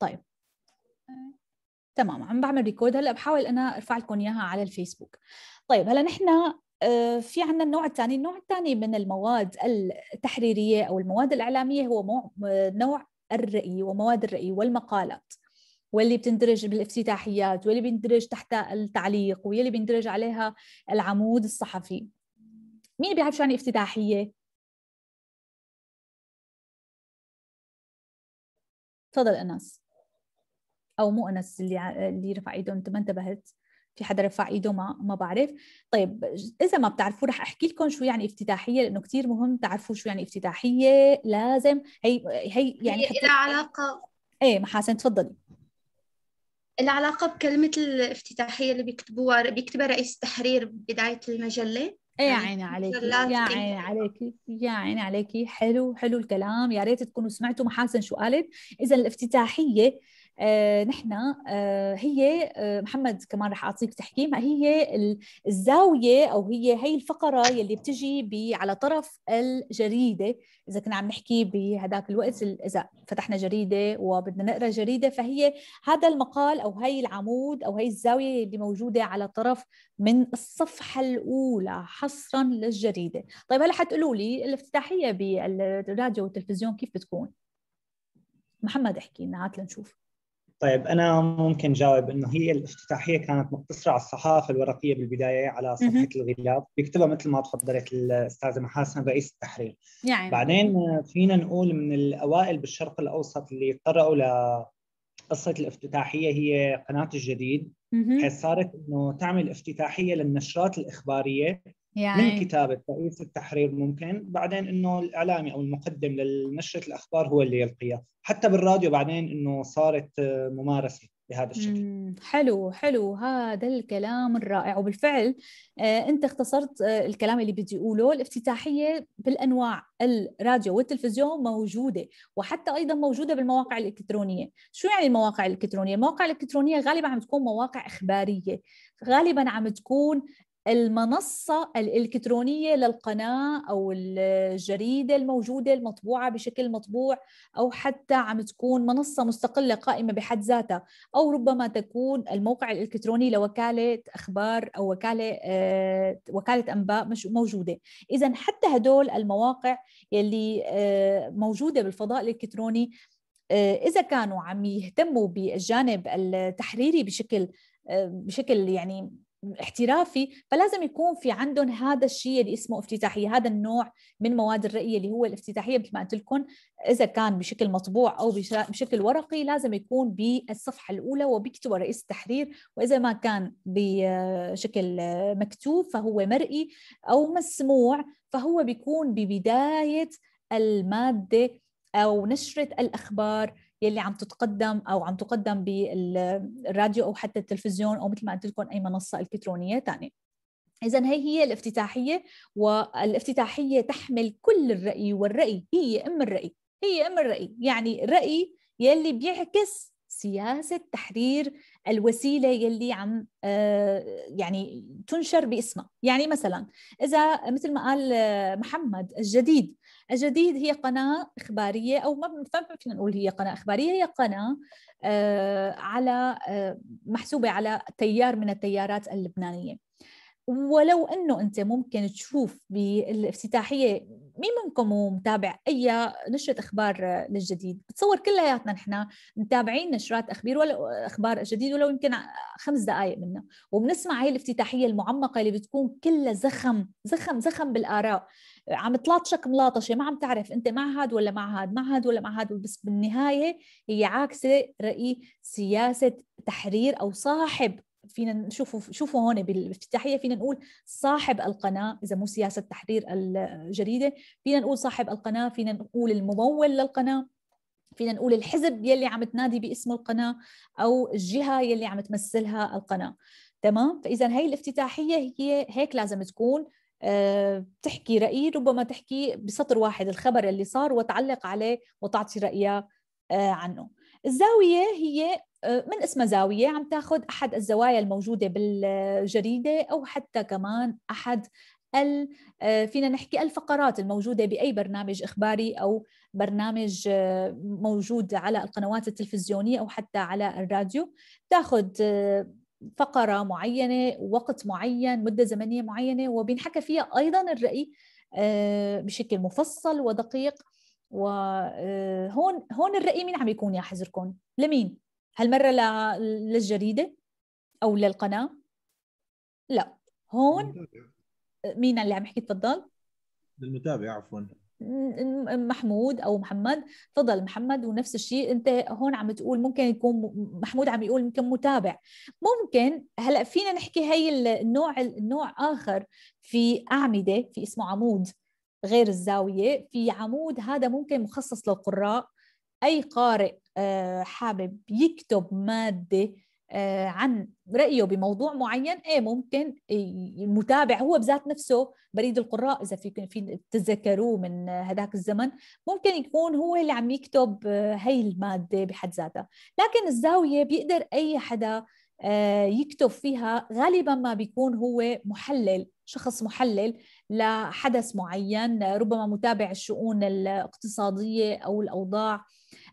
طيب تمام عم بعمل ريكورد هلا بحاول انا ارفع لكم اياها على الفيسبوك طيب هلا نحن آه، في عندنا النوع الثاني النوع الثاني من المواد التحريريه او المواد الاعلاميه هو نوع الرأي ومواد الرأي والمقالات واللي بتندرج بالافتتاحيات واللي بيندرج تحت التعليق واللي بيندرج عليها العمود الصحفي مين بيعرف شو يعني افتتاحيه تفضل انس او مو انس اللي اللي رفع ايده انت ما انتبهت في حدا رفع ايده ما ما بعرف طيب اذا ما بتعرفوا رح احكي لكم شو يعني افتتاحيه لانه كثير مهم تعرفوا شو يعني افتتاحيه لازم هي هي يعني هي لها علاقه ايه محاسن تفضلي العلاقه بكلمه الافتتاحيه اللي بيكتبوها بيكتبها رئيس التحرير بدايه المجله يا يعني عيني عليكي يا عيني عليكي يا عيني عليكي حلو حلو الكلام يا ريت تكونوا سمعتوا محاسن شو قالت اذا الافتتاحيه آه، نحن آه، هي آه، محمد كمان رح اعطيك تحكيم هي الزاويه او هي هي الفقره يلي بتجي على طرف الجريده اذا كنا عم نحكي بهداك الوقت اذا فتحنا جريده وبدنا نقرا جريده فهي هذا المقال او هي العمود او هي الزاويه اللي موجوده على طرف من الصفحه الاولى حصرا للجريده طيب هلا حتقولوا لي الافتتاحيه بالراديو والتلفزيون كيف بتكون محمد احكي لنا هات لنشوف طيب انا ممكن جاوب انه هي الافتتاحيه كانت مقتصره على الصحافه الورقيه بالبدايه على صفحه الغلاف بيكتبها مثل ما تفضلت الاستاذه محاسن رئيس التحرير يعني. بعدين فينا نقول من الاوائل بالشرق الاوسط اللي طرقوا ل قصه الافتتاحيه هي قناه الجديد حيث صارت انه تعمل افتتاحيه للنشرات الاخباريه يعني... من كتابة رئيس التحرير ممكن بعدين انه الاعلامي او المقدم لنشرة الاخبار هو اللي يلقيها حتى بالراديو بعدين انه صارت ممارسة بهذا الشكل حلو حلو هذا الكلام الرائع وبالفعل آه، انت اختصرت آه، الكلام اللي بدي اقوله الافتتاحيه بالانواع الراديو والتلفزيون موجوده وحتى ايضا موجوده بالمواقع الالكترونيه شو يعني المواقع الالكترونيه المواقع الالكترونيه غالبا عم تكون مواقع اخباريه غالبا عم تكون المنصة الإلكترونية للقناة أو الجريدة الموجودة المطبوعة بشكل مطبوع أو حتى عم تكون منصة مستقلة قائمة بحد ذاتها أو ربما تكون الموقع الإلكتروني لوكالة أخبار أو وكالة آه، وكالة أنباء مش موجودة إذا حتى هدول المواقع يلي آه، موجودة بالفضاء الإلكتروني آه، إذا كانوا عم يهتموا بالجانب التحريري بشكل بشكل يعني احترافي فلازم يكون في عندهم هذا الشيء اللي اسمه افتتاحيه هذا النوع من مواد الرأي اللي هو الافتتاحيه مثل ما قلت لكم اذا كان بشكل مطبوع او بشكل ورقي لازم يكون بالصفحه الاولى وبيكتبه رئيس التحرير واذا ما كان بشكل مكتوب فهو مرئي او مسموع فهو بيكون ببدايه الماده او نشره الاخبار يلي عم تتقدم او عم تقدم بالراديو او حتى التلفزيون او مثل ما قلت لكم اي منصه الكترونيه ثانيه إذا هي هي الافتتاحية والافتتاحية تحمل كل الرأي والرأي هي أم الرأي هي أم الرأي يعني الرأي يلي بيعكس سياسة تحرير الوسيلة يلي عم آه، يعني تنشر باسمها يعني مثلا إذا مثل ما قال محمد الجديد الجديد هي قناة إخبارية أو ما فينا نقول هي قناة إخبارية هي قناة آه، على آه، محسوبة على تيار من التيارات اللبنانية ولو انه انت ممكن تشوف بالافتتاحيه مين منكم متابع اي نشره اخبار للجديد بتصور كلياتنا نحن متابعين نشرات اخبار ولا اخبار جديد ولو يمكن خمس دقائق منها وبنسمع هي الافتتاحيه المعمقه اللي بتكون كلها زخم زخم زخم بالاراء عم تلاطشك ملاطشه ما عم تعرف انت مع هاد ولا مع هاد مع هاد ولا مع هاد بس بالنهايه هي عاكسه راي سياسه تحرير او صاحب فينا نشوفه شوفوا هون بالافتتاحيه فينا نقول صاحب القناه اذا مو سياسه تحرير الجريده فينا نقول صاحب القناه فينا نقول الممول للقناه فينا نقول الحزب يلي عم تنادي باسمه القناه او الجهه يلي عم تمثلها القناه تمام فاذا هي الافتتاحيه هي هيك لازم تكون بتحكي آه، رأي ربما تحكي بسطر واحد الخبر اللي صار وتعلق عليه وتعطي رأيها آه، عنه الزاوية هي من اسمها زاوية عم تاخذ أحد الزوايا الموجودة بالجريدة أو حتى كمان أحد ال آه، فينا نحكي الفقرات الموجودة بأي برنامج إخباري أو برنامج آه، موجود على القنوات التلفزيونية أو حتى على الراديو تاخذ آه، فقرة معينة وقت معين مدة زمنية معينة وبينحكى فيها أيضا الرأي بشكل مفصل ودقيق وهون هون الرأي مين عم يكون يا حزركم؟ لمين؟ هالمرة للجريدة أو للقناة لا هون مين اللي عم يحكي تفضل للمتابع عفوا محمود او محمد تفضل محمد ونفس الشيء انت هون عم تقول ممكن يكون محمود عم يقول يمكن متابع ممكن هلا فينا نحكي هي النوع النوع اخر في اعمده في اسمه عمود غير الزاويه في عمود هذا ممكن مخصص للقراء أي قارئ آه، حابب يكتب مادة آه، عن رأيه بموضوع معين إيه ممكن المتابع هو بذات نفسه بريد القراء إذا في في تتذكروه من هذاك الزمن ممكن يكون هو اللي عم يكتب هي آه، المادة بحد ذاتها لكن الزاوية بيقدر أي حدا يكتب فيها غالبا ما بيكون هو محلل شخص محلل لحدث معين ربما متابع الشؤون الاقتصادية أو الأوضاع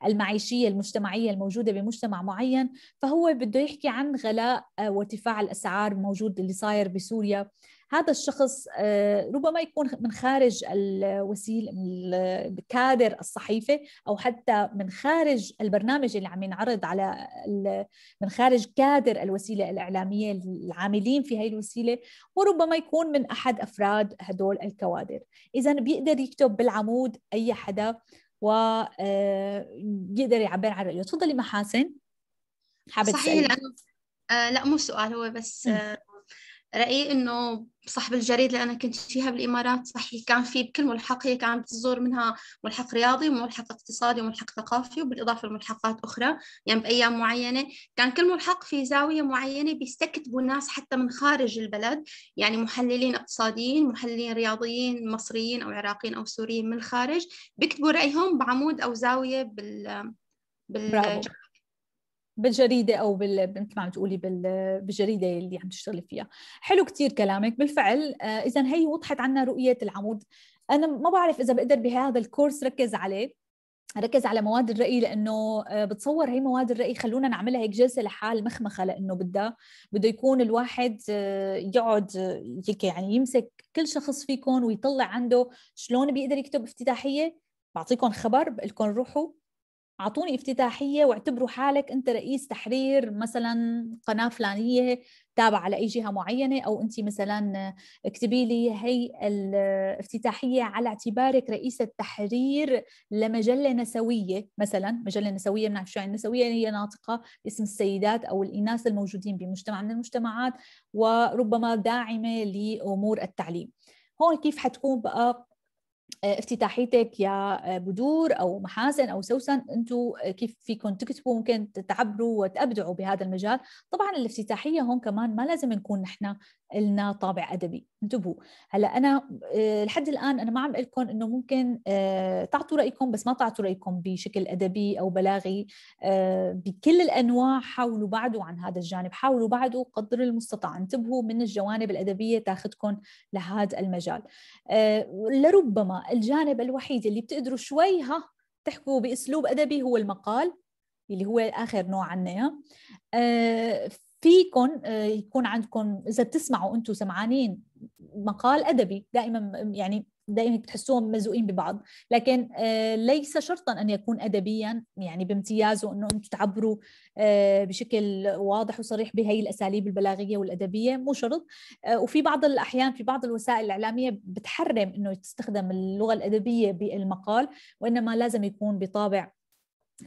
المعيشية المجتمعية الموجودة بمجتمع معين فهو بده يحكي عن غلاء آه، وارتفاع الأسعار الموجود اللي صاير بسوريا هذا الشخص آه، ربما يكون من خارج الوسيل الكادر الصحيفه او حتى من خارج البرنامج اللي عم ينعرض على من خارج كادر الوسيله الاعلاميه العاملين في هي الوسيله وربما يكون من احد افراد هدول الكوادر اذا بيقدر يكتب بالعمود اي حدا ويقدر آه، يعبر عن رأيه تفضلي محاسن حابة صحيح لأنه آه، لا مو سؤال هو بس رأيي إنه صاحب الجريدة اللي أنا كنت فيها بالإمارات صحيح كان في بكل ملحق هي كانت تزور منها ملحق رياضي وملحق اقتصادي وملحق ثقافي وبالإضافة لملحقات أخرى يعني بأيام معينة كان كل ملحق في زاوية معينة بيستكتبوا ناس حتى من خارج البلد يعني محللين اقتصاديين محللين رياضيين مصريين أو عراقيين أو سوريين من الخارج بيكتبوا رأيهم بعمود أو زاوية بال بال بالجريده او بال... مثل ما عم تقولي بال... بالجريده اللي عم تشتغلي فيها حلو كثير كلامك بالفعل آه، اذا هي وضحت عنا رؤيه العمود انا ما بعرف اذا بقدر بهذا الكورس ركز عليه ركز على مواد الرأي لأنه آه، بتصور هي مواد الرأي خلونا نعملها هيك جلسة لحال مخمخة لأنه بدها بده يكون الواحد آه، يقعد هيك يعني يمسك كل شخص فيكم ويطلع عنده شلون بيقدر يكتب افتتاحية بعطيكم خبر بقول لكم روحوا اعطوني افتتاحيه واعتبروا حالك انت رئيس تحرير مثلا قناه فلانيه تابعه لاي جهه معينه او انت مثلا اكتبي لي هي الافتتاحيه على اعتبارك رئيسه تحرير لمجله نسويه مثلا مجله نسويه بنعرف شو يعني النسويه يعني هي ناطقه باسم السيدات او الاناث الموجودين بمجتمع من المجتمعات وربما داعمه لامور التعليم هون كيف حتكون بقى آه، افتتاحيتك يا آه، بدور او محاسن او سوسن انتم آه، كيف فيكم تكتبوا ممكن تعبروا وتبدعوا بهذا المجال طبعا الافتتاحيه هون كمان ما لازم نكون نحن لنا طابع ادبي انتبهوا هلا انا آه، لحد الان انا ما عم لكم انه ممكن آه، تعطوا رايكم بس ما تعطوا رايكم بشكل ادبي او بلاغي آه، بكل الانواع حاولوا بعدوا عن هذا الجانب حاولوا بعدوا قدر المستطاع انتبهوا من الجوانب الادبيه تاخذكم لهذا المجال لربما الجانب الوحيد اللي بتقدروا شوي ها تحكوا باسلوب ادبي هو المقال اللي هو اخر نوع عنا فيكم آه، يكون عندكم اذا بتسمعوا انتم سمعانين مقال ادبي دائما يعني دائما بتحسوهم مزوقين ببعض لكن آه، ليس شرطا ان يكون ادبيا يعني بامتيازه انه انتم تعبروا آه، بشكل واضح وصريح بهي الاساليب البلاغيه والادبيه مو شرط وفي بعض الاحيان في بعض الوسائل الاعلاميه بتحرم انه تستخدم اللغه الادبيه بالمقال وانما لازم يكون بطابع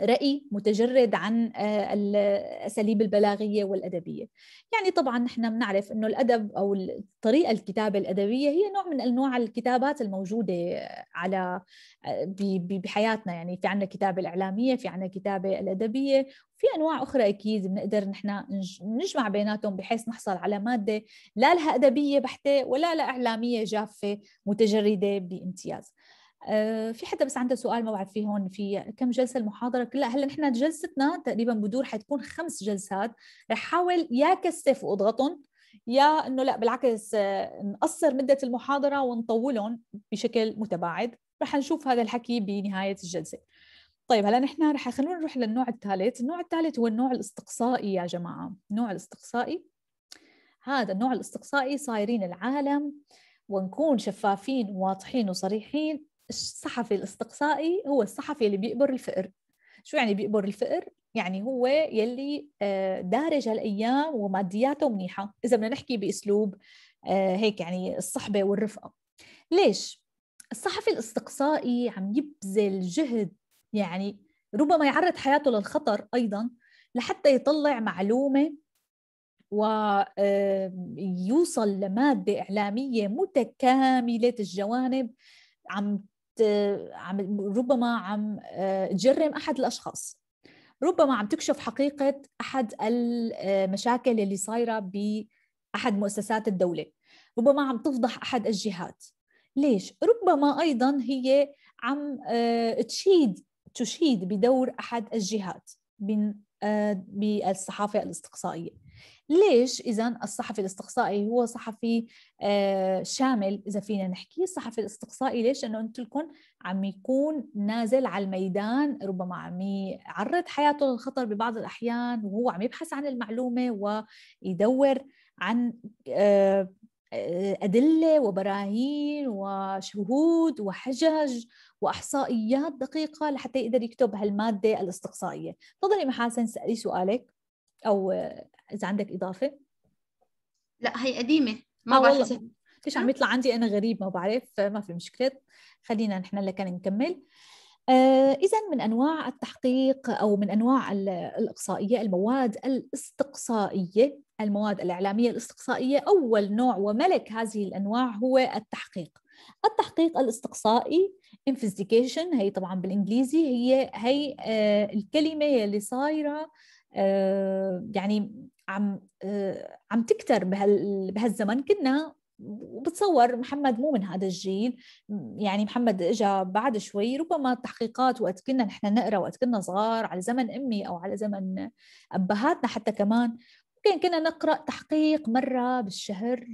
رأي متجرد عن آه، الأساليب البلاغية والأدبية يعني طبعا نحن بنعرف أنه الأدب أو الطريقة الكتابة الأدبية هي نوع من أنواع الكتابات الموجودة على آه، بحياتنا يعني في عنا كتابة الإعلامية في عنا كتابة الأدبية في انواع اخرى اكيد بنقدر نحن نجمع بيناتهم بحيث نحصل على ماده لا لها ادبيه بحته ولا لها اعلاميه جافه متجرده بامتياز آه، في حدا بس عنده سؤال ما بعرف في هون في كم جلسه المحاضره كلها هلا نحن جلستنا تقريبا بدور حتكون خمس جلسات رح حاول يا كثف واضغطهم يا انه لا بالعكس آه، نقصر مده المحاضره ونطولهم بشكل متباعد رح نشوف هذا الحكي بنهايه الجلسه طيب هلا نحن رح خلونا نروح للنوع الثالث النوع الثالث هو النوع الاستقصائي يا جماعه النوع الاستقصائي هذا النوع الاستقصائي صايرين العالم ونكون شفافين وواضحين وصريحين الصحفي الاستقصائي هو الصحفي اللي بيقبر الفقر شو يعني بيقبر الفقر؟ يعني هو يلي آه، دارج هالايام ومادياته منيحه اذا بدنا نحكي باسلوب آه، هيك يعني الصحبه والرفقه ليش الصحفي الاستقصائي عم يبذل جهد يعني ربما يعرض حياته للخطر ايضا لحتى يطلع معلومه ويوصل آه، لماده اعلاميه متكامله الجوانب عم عم ربما عم آه، تجرم احد الاشخاص ربما عم تكشف حقيقه احد المشاكل اللي صايره باحد مؤسسات الدوله ربما عم تفضح احد الجهات ليش ربما ايضا هي عم آه، تشيد تشيد بدور احد الجهات آه، بالصحافه الاستقصائيه ليش إذا الصحفي الاستقصائي هو صحفي آه، شامل إذا فينا نحكي الصحفي الاستقصائي ليش؟ لأنه أنت لكم عم يكون نازل على الميدان ربما عم يعرض حياته للخطر ببعض الأحيان وهو عم يبحث عن المعلومة ويدور عن آه، آه، أدلة وبراهين وشهود وحجج وإحصائيات دقيقة لحتى يقدر يكتب هالمادة الاستقصائية تفضلي محاسن سألي سؤالك أو اذا عندك اضافه لا هي قديمه ما آه بعرف ليش عم يطلع عندي انا غريب ما بعرف ما في مشكله خلينا نحن لكان نكمل آه اذا من انواع التحقيق او من انواع الاقصائيه المواد الاستقصائيه المواد الاعلاميه الاستقصائيه اول نوع وملك هذه الانواع هو التحقيق التحقيق الاستقصائي investigation هي طبعا بالانجليزي هي هي آه الكلمه اللي صايره آه، يعني عم آه، عم تكتر بهالزمن كنا وبتصور محمد مو من هذا الجيل يعني محمد اجى بعد شوي ربما التحقيقات وقت كنا نحن نقرا وقت كنا صغار على زمن امي او على زمن ابهاتنا حتى كمان ممكن كنا نقرا تحقيق مره بالشهر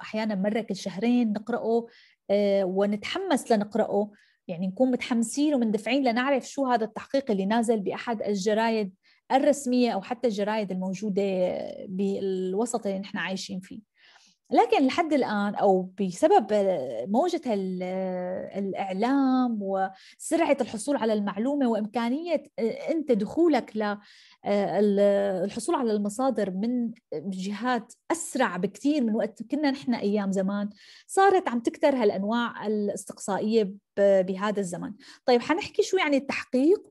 احيانا مره كل شهرين نقراه آه، ونتحمس لنقراه يعني نكون متحمسين ومندفعين لنعرف شو هذا التحقيق اللي نازل باحد الجرايد الرسمية أو حتى الجرايد الموجودة بالوسط اللي نحن عايشين فيه لكن لحد الآن أو بسبب موجة الإعلام وسرعة الحصول على المعلومة وإمكانية أنت دخولك للحصول على المصادر من جهات أسرع بكثير من وقت كنا نحن أيام زمان صارت عم تكتر هالأنواع الاستقصائية بهذا الزمن طيب حنحكي شو يعني التحقيق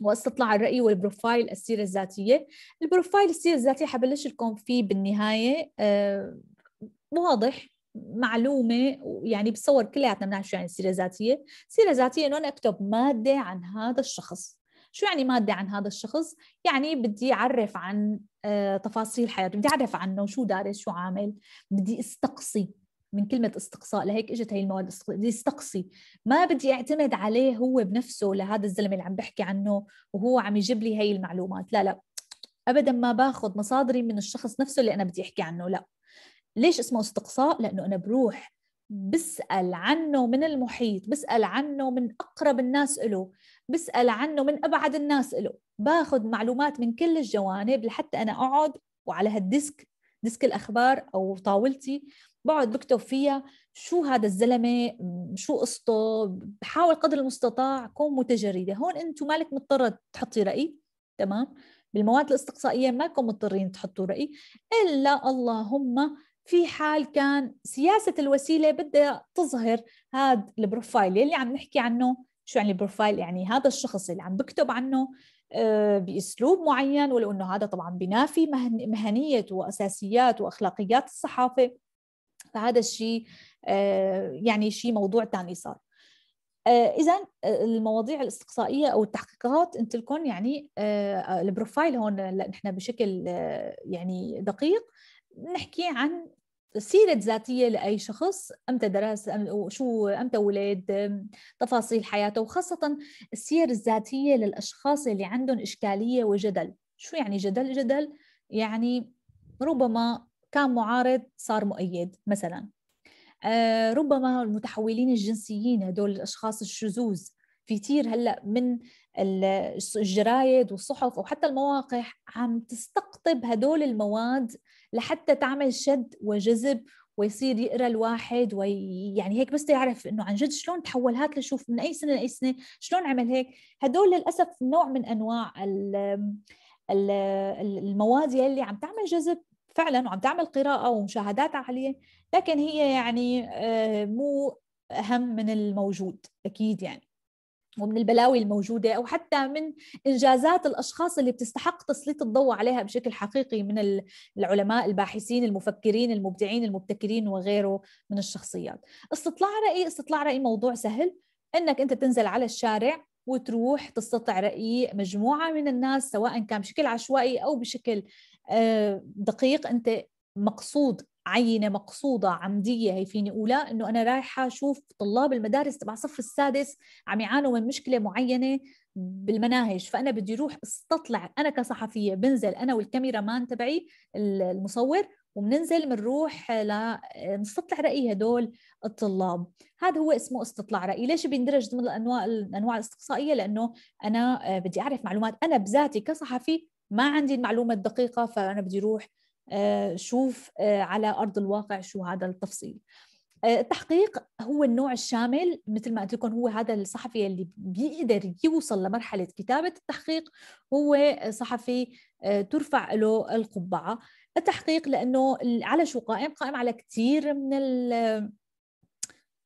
واستطلاع الرأي والبروفايل السيرة الذاتية البروفايل السيرة الذاتية حبلش لكم فيه بالنهاية آه، واضح معلومه يعني بتصور كلياتنا بنعرف شو يعني سيره ذاتيه، سيره ذاتيه انه انا اكتب ماده عن هذا الشخص. شو يعني ماده عن هذا الشخص؟ يعني بدي اعرف عن آه، تفاصيل حياته، بدي اعرف عنه شو دارس، شو عامل، بدي استقصي من كلمة استقصاء لهيك اجت هي المواد بدي استقصي ما بدي اعتمد عليه هو بنفسه لهذا الزلمة اللي عم بحكي عنه وهو عم يجيب لي هي المعلومات لا لا ابدا ما باخذ مصادري من الشخص نفسه اللي انا بدي احكي عنه لا ليش اسمه استقصاء لانه انا بروح بسأل عنه من المحيط بسأل عنه من أقرب الناس له بسأل عنه من أبعد الناس له باخذ معلومات من كل الجوانب لحتى أنا أقعد وعلى هالديسك ديسك الأخبار أو طاولتي بقعد بكتب فيها شو هذا الزلمه شو قصته بحاول قدر المستطاع كون متجرده هون انتم مالك مضطره تحطي راي تمام بالمواد الاستقصائيه مالكم مضطرين تحطوا راي الا اللهم في حال كان سياسه الوسيله بدها تظهر هذا البروفايل اللي عم نحكي عنه شو يعني البروفايل يعني هذا الشخص اللي عم بكتب عنه آه، باسلوب معين ولو انه هذا طبعا بنافي مهنيه واساسيات واخلاقيات الصحافه فهذا الشيء آه، يعني شيء موضوع ثاني صار آه، اذا آه، المواضيع الاستقصائيه او التحقيقات انت لكم يعني البروفايل هون نحن بشكل يعني دقيق نحكي عن سيرة ذاتية لأي شخص أمتى درس أم وشو أمتى ولد تفاصيل حياته وخاصة السير الذاتية للأشخاص اللي عندهم إشكالية وجدل شو يعني جدل؟ جدل يعني ربما كان معارض صار مؤيد مثلا آه، ربما المتحولين الجنسيين هدول الاشخاص الشذوذ في كثير هلا من الجرايد والصحف او حتى المواقع عم تستقطب هدول المواد لحتى تعمل شد وجذب ويصير يقرا الواحد ويعني هيك بس يعرف انه عن جد شلون تحول هات لشوف من اي سنه لاي سنه شلون عمل هيك هدول للاسف نوع من انواع المواد يلي عم تعمل جذب فعلا وعم تعمل قراءه ومشاهدات عاليه لكن هي يعني آه، مو اهم من الموجود اكيد يعني ومن البلاوي الموجودة أو حتى من إنجازات الأشخاص اللي بتستحق تسليط الضوء عليها بشكل حقيقي من العلماء الباحثين المفكرين المبدعين المبتكرين وغيره من الشخصيات استطلاع رأي استطلاع رأي موضوع سهل أنك أنت تنزل على الشارع وتروح تستطع رأي مجموعة من الناس سواء كان بشكل عشوائي أو بشكل آه، دقيق انت مقصود عينه مقصوده عمديه هي فيني اقولها انه انا رايحه اشوف طلاب المدارس تبع الصف السادس عم يعانوا من مشكله معينه بالمناهج فانا بدي اروح استطلع انا كصحفيه بنزل انا والكاميرا مان تبعي المصور وبننزل بنروح لنستطلع راي هدول الطلاب هذا هو اسمه استطلاع راي ليش بيندرج ضمن الانواع الانواع الاستقصائيه لانه انا آه، بدي اعرف معلومات انا بذاتي كصحفي ما عندي المعلومه الدقيقه فانا بدي اروح آه، شوف آه، على ارض الواقع شو هذا التفصيل آه، التحقيق هو النوع الشامل مثل ما قلت لكم هو هذا الصحفي اللي بيقدر يوصل لمرحله كتابه التحقيق هو صحفي ترفع له القبعه التحقيق لانه على شو قائم قائم على كثير من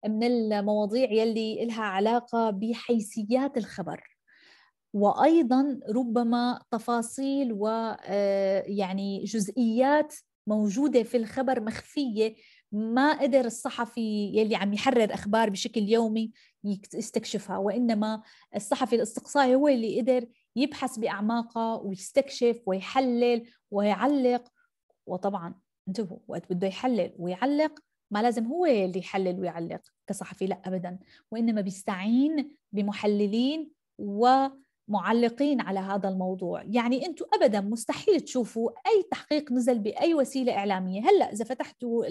من المواضيع يلي لها علاقه بحيثيات الخبر وايضا ربما تفاصيل ويعني آه، جزئيات موجوده في الخبر مخفيه ما قدر الصحفي يلي عم يحرر اخبار بشكل يومي يستكشفها وانما الصحفي الاستقصائي هو اللي قدر يبحث باعماقها ويستكشف ويحلل ويعلق وطبعا انتبهوا وقت بده يحلل ويعلق ما لازم هو اللي يحلل ويعلق كصحفي لا ابدا وانما بيستعين بمحللين و معلقين على هذا الموضوع يعني أنتم أبدا مستحيل تشوفوا أي تحقيق نزل بأي وسيلة إعلامية هلأ إذا فتحتوا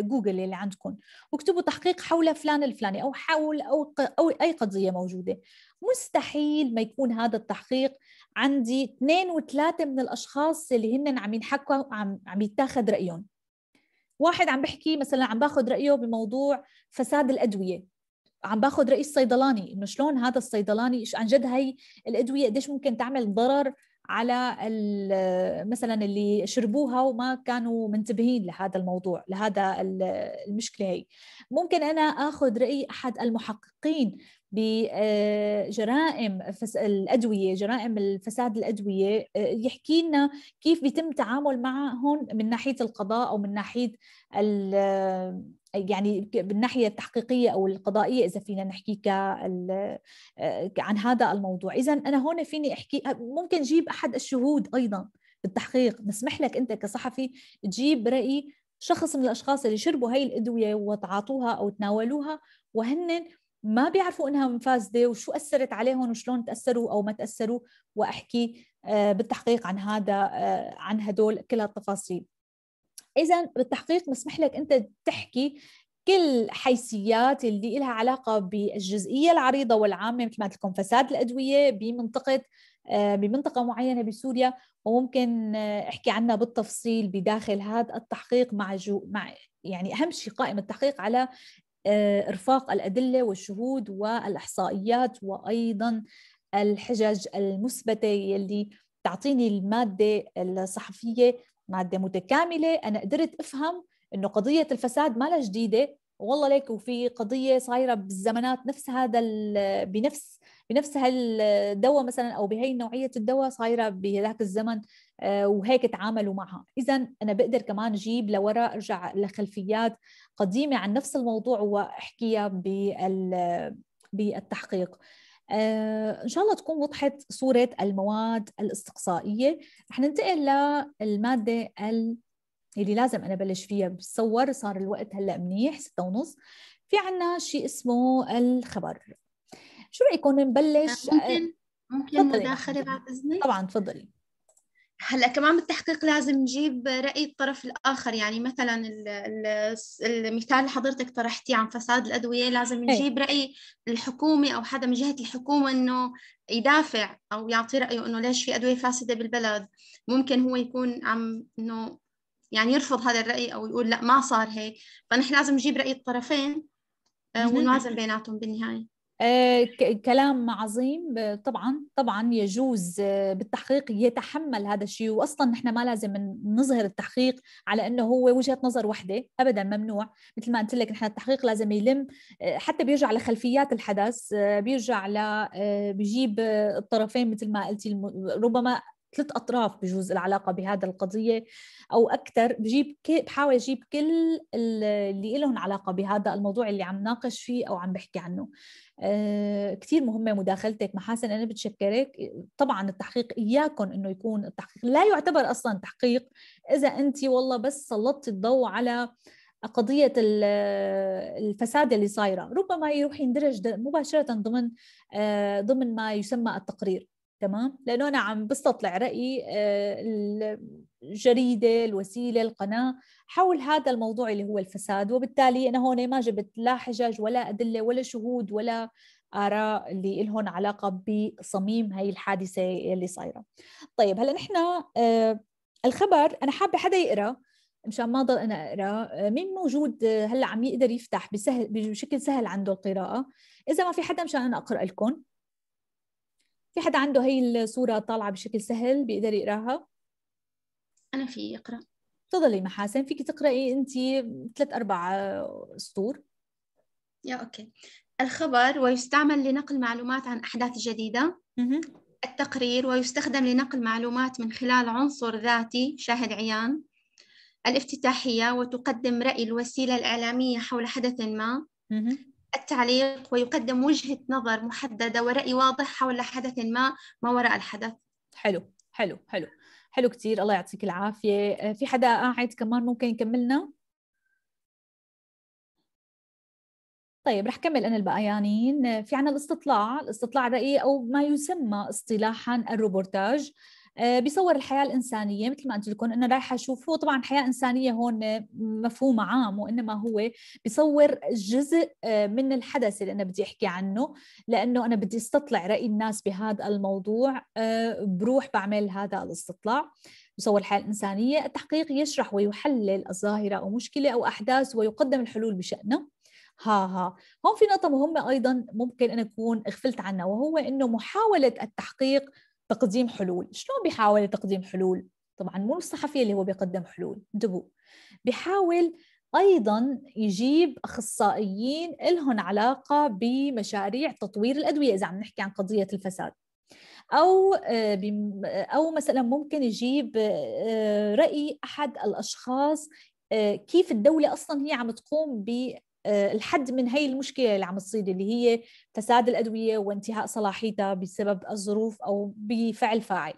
جوجل اللي عندكم واكتبوا تحقيق حول فلان الفلاني أو حول أو, أو أي قضية موجودة مستحيل ما يكون هذا التحقيق عندي اثنين وثلاثة من الأشخاص اللي هن عم ينحكوا عم, عم يتاخد رأيهم واحد عم بحكي مثلا عم باخذ رأيه بموضوع فساد الأدوية عم باخذ راي الصيدلاني انه شلون هذا الصيدلاني عن جد هي الادويه قديش ممكن تعمل ضرر على مثلا اللي شربوها وما كانوا منتبهين لهذا الموضوع لهذا المشكله هي ممكن انا اخذ راي احد المحققين بجرائم آه، الادويه جرائم الفساد الادويه آه، يحكي لنا كيف بيتم التعامل معهم من ناحيه القضاء او من ناحيه يعني بالناحيه التحقيقيه او القضائيه اذا فينا نحكي ك آه، عن هذا الموضوع اذا انا هون فيني احكي ممكن جيب احد الشهود ايضا بالتحقيق نسمح لك انت كصحفي تجيب راي شخص من الاشخاص اللي شربوا هاي الادويه وتعاطوها او تناولوها وهن ما بيعرفوا انها فاسده وشو اثرت عليهم وشلون تاثروا او ما تاثروا واحكي آه، بالتحقيق عن هذا آه، عن هدول كل التفاصيل اذا بالتحقيق مسمح لك انت تحكي كل حيثيات اللي لها علاقة بالجزئية العريضة والعامة مثل ما قلت لكم فساد الأدوية بمنطقة آه، بمنطقة معينة بسوريا وممكن احكي عنها بالتفصيل بداخل هذا التحقيق مع جو مع يعني أهم شيء قائم التحقيق على آه، إرفاق الأدلة والشهود والإحصائيات وأيضا الحجج المثبتة يلي تعطيني المادة الصحفية مادة متكاملة أنا قدرت أفهم إنه قضية الفساد ما لها جديدة والله ليك وفي قضية صايرة بالزمانات نفس هذا بنفس بنفس هالدواء مثلا أو بهي نوعية الدواء صايرة بهذاك الزمن آه، وهيك تعاملوا معها اذا انا بقدر كمان اجيب لورا ارجع لخلفيات قديمه عن نفس الموضوع واحكيها بال بالتحقيق آه، ان شاء الله تكون وضحت صوره المواد الاستقصائيه رح ننتقل للماده ال اللي لازم انا بلش فيها بتصور صار الوقت هلا منيح ستة ونص في عنا شيء اسمه الخبر شو رايكم نبلش آه، ممكن ممكن مداخله بعد اذنك طبعا تفضلي هلا كمان بالتحقيق لازم نجيب راي الطرف الاخر يعني مثلا المثال اللي حضرتك طرحتيه عن فساد الادويه لازم إيه. نجيب راي الحكومه او حدا من جهه الحكومه انه يدافع او يعطي رايه انه ليش في ادويه فاسده بالبلد ممكن هو يكون عم انه يعني يرفض هذا الراي او يقول لا ما صار هيك فنحن لازم نجيب راي الطرفين آه، ونوازن بيناتهم بالنهايه آه، كلام عظيم طبعا طبعا يجوز آه، بالتحقيق يتحمل هذا الشيء واصلا نحن ما لازم نظهر التحقيق على انه هو وجهه نظر وحده ابدا ممنوع مثل ما قلت لك نحن التحقيق لازم يلم آه، حتى بيرجع لخلفيات الحدث بيرجع ل بجيب الطرفين مثل ما قلتي ربما ثلاث اطراف بجوز العلاقه بهذا القضيه او اكثر بجيب بحاول اجيب كل اللي لهم علاقه بهذا الموضوع اللي عم ناقش فيه او عم بحكي عنه آه، كثير مهمه مداخلتك محاسن انا بتشكرك طبعا التحقيق اياكم انه يكون التحقيق لا يعتبر اصلا تحقيق اذا انت والله بس سلطتي الضوء على قضية الفساد اللي صايرة ربما يروح يندرج مباشرة ضمن آه، ضمن ما يسمى التقرير تمام لانه انا عم بستطلع رايي آه، الجريده الوسيله القناه حول هذا الموضوع اللي هو الفساد وبالتالي انا هون ما جبت لا حجج ولا ادله ولا شهود ولا اراء اللي لهم علاقه بصميم هي الحادثه اللي صايره طيب هلا نحن آه، الخبر انا حابه حدا يقرا مشان ما ضل انا اقرا آه، مين موجود هلا عم يقدر يفتح بسهل بشكل سهل عنده القراءه اذا ما في حدا مشان انا اقرا لكم في حدا عنده هي الصورة طالعة بشكل سهل بيقدر يقراها؟ أنا في أقرأ تفضلي محاسن فيكي تقرأي أنت ثلاث أربع سطور يا أوكي الخبر ويستعمل لنقل معلومات عن أحداث التقرير ويستخدم لنقل معلومات من خلال عنصر ذاتي شاهد عيان الافتتاحية وتقدم رأي الوسيلة الإعلامية حول حدث ما التعليق ويقدم وجهة نظر محددة ورأي واضح حول حدث ما ما وراء الحدث حلو حلو حلو حلو كتير الله يعطيك العافية آه، في حدا قاعد كمان ممكن يكملنا طيب رح كمل أنا البقيانين آه، في عنا الاستطلاع الاستطلاع الرأي أو ما يسمى اصطلاحا الروبورتاج آه، بيصور الحياه الانسانيه مثل ما قلت لكم انه رايحه اشوف هو طبعا حياه انسانيه هون آه، مفهوم عام وانما هو بيصور جزء آه، من الحدث اللي انا بدي احكي عنه لانه انا بدي استطلع راي الناس بهذا الموضوع بروح بعمل هذا الاستطلاع بصور الحياه الإنسانية التحقيق يشرح ويحلل الظاهرة أو مشكلة أو أحداث ويقدم الحلول بشأنها ها ها هون في نقطة مهمة أيضا ممكن أن أكون غفلت عنها وهو أنه محاولة التحقيق تقديم حلول شلون بيحاول تقديم حلول طبعا مو الصحفي اللي هو بيقدم حلول انتبهوا بيحاول ايضا يجيب اخصائيين لهم علاقه بمشاريع تطوير الادويه اذا عم نحكي عن قضيه الفساد او آه، او مثلا ممكن يجيب آه، راي احد الاشخاص آه، كيف الدولة أصلا هي عم تقوم آه، الحد من هي المشكله اللي عم تصير اللي هي فساد الادويه وانتهاء صلاحيتها بسبب الظروف او بفعل فاعل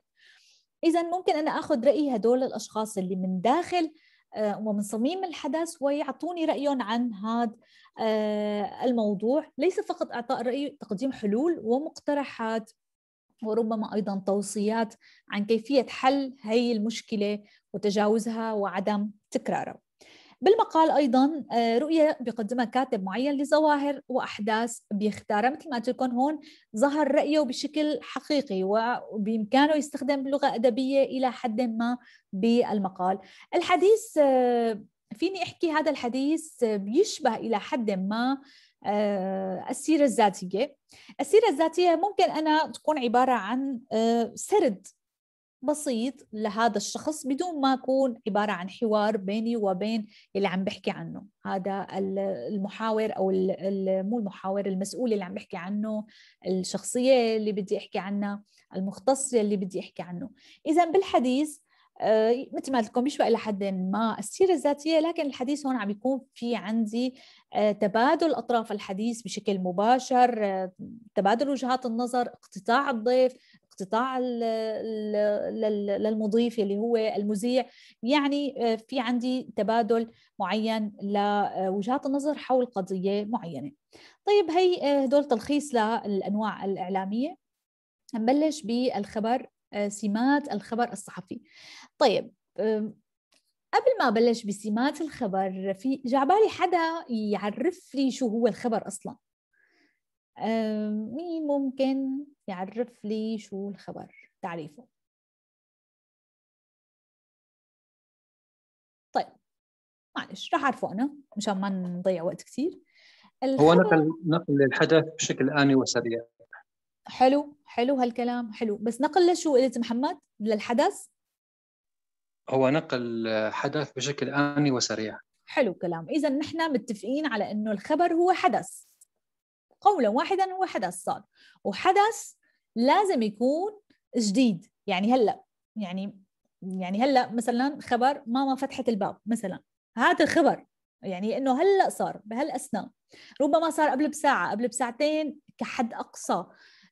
اذا ممكن انا اخذ راي هدول الاشخاص اللي من داخل آه، ومن صميم الحدث ويعطوني رايهم عن هذا آه، الموضوع ليس فقط اعطاء راي تقديم حلول ومقترحات وربما ايضا توصيات عن كيفيه حل هي المشكله وتجاوزها وعدم تكرارها بالمقال أيضا آه، رؤية بيقدمها كاتب معين لظواهر وأحداث بيختارها مثل ما قلت لكم هون ظهر رأيه بشكل حقيقي وبإمكانه يستخدم لغة أدبية إلى حد ما بالمقال الحديث آه، فيني أحكي هذا الحديث آه، بيشبه إلى حد ما السيرة الذاتية السيرة الذاتية ممكن أنا تكون عبارة عن سرد بسيط لهذا الشخص بدون ما يكون عبارة عن حوار بيني وبين اللي عم بحكي عنه هذا المحاور أو مو المحاور المسؤول اللي عم بحكي عنه الشخصية اللي بدي أحكي عنها المختص اللي بدي أحكي عنه إذا بالحديث آه، مثل ما قلت لكم بيشبه الى حد ما السيره الذاتيه لكن الحديث هون عم يكون في عندي آه، تبادل اطراف الحديث بشكل مباشر آه، تبادل وجهات النظر اقتطاع الضيف القطاع للمضيف اللي هو المذيع يعني آه، في عندي تبادل معين لوجهات النظر حول قضية معينة طيب هي آه، هدول تلخيص للأنواع الإعلامية نبلش بالخبر آه، سمات الخبر الصحفي طيب قبل ما بلش بسمات الخبر في جعبالي حدا يعرف لي شو هو الخبر اصلا مين ممكن يعرف لي شو الخبر تعريفه طيب معلش راح اعرفه انا مشان ما نضيع وقت كثير هو نقل نقل الحدث بشكل اني وسريع حلو حلو هالكلام حلو بس نقل لشو قلت محمد للحدث هو نقل حدث بشكل اني وسريع حلو كلام اذا نحن متفقين على انه الخبر هو حدث قولا واحدا هو حدث صار وحدث لازم يكون جديد يعني هلا يعني يعني هلا مثلا خبر ماما فتحت الباب مثلا هذا الخبر يعني انه هلا صار بهالاثناء ربما صار قبل بساعه قبل بساعتين كحد اقصى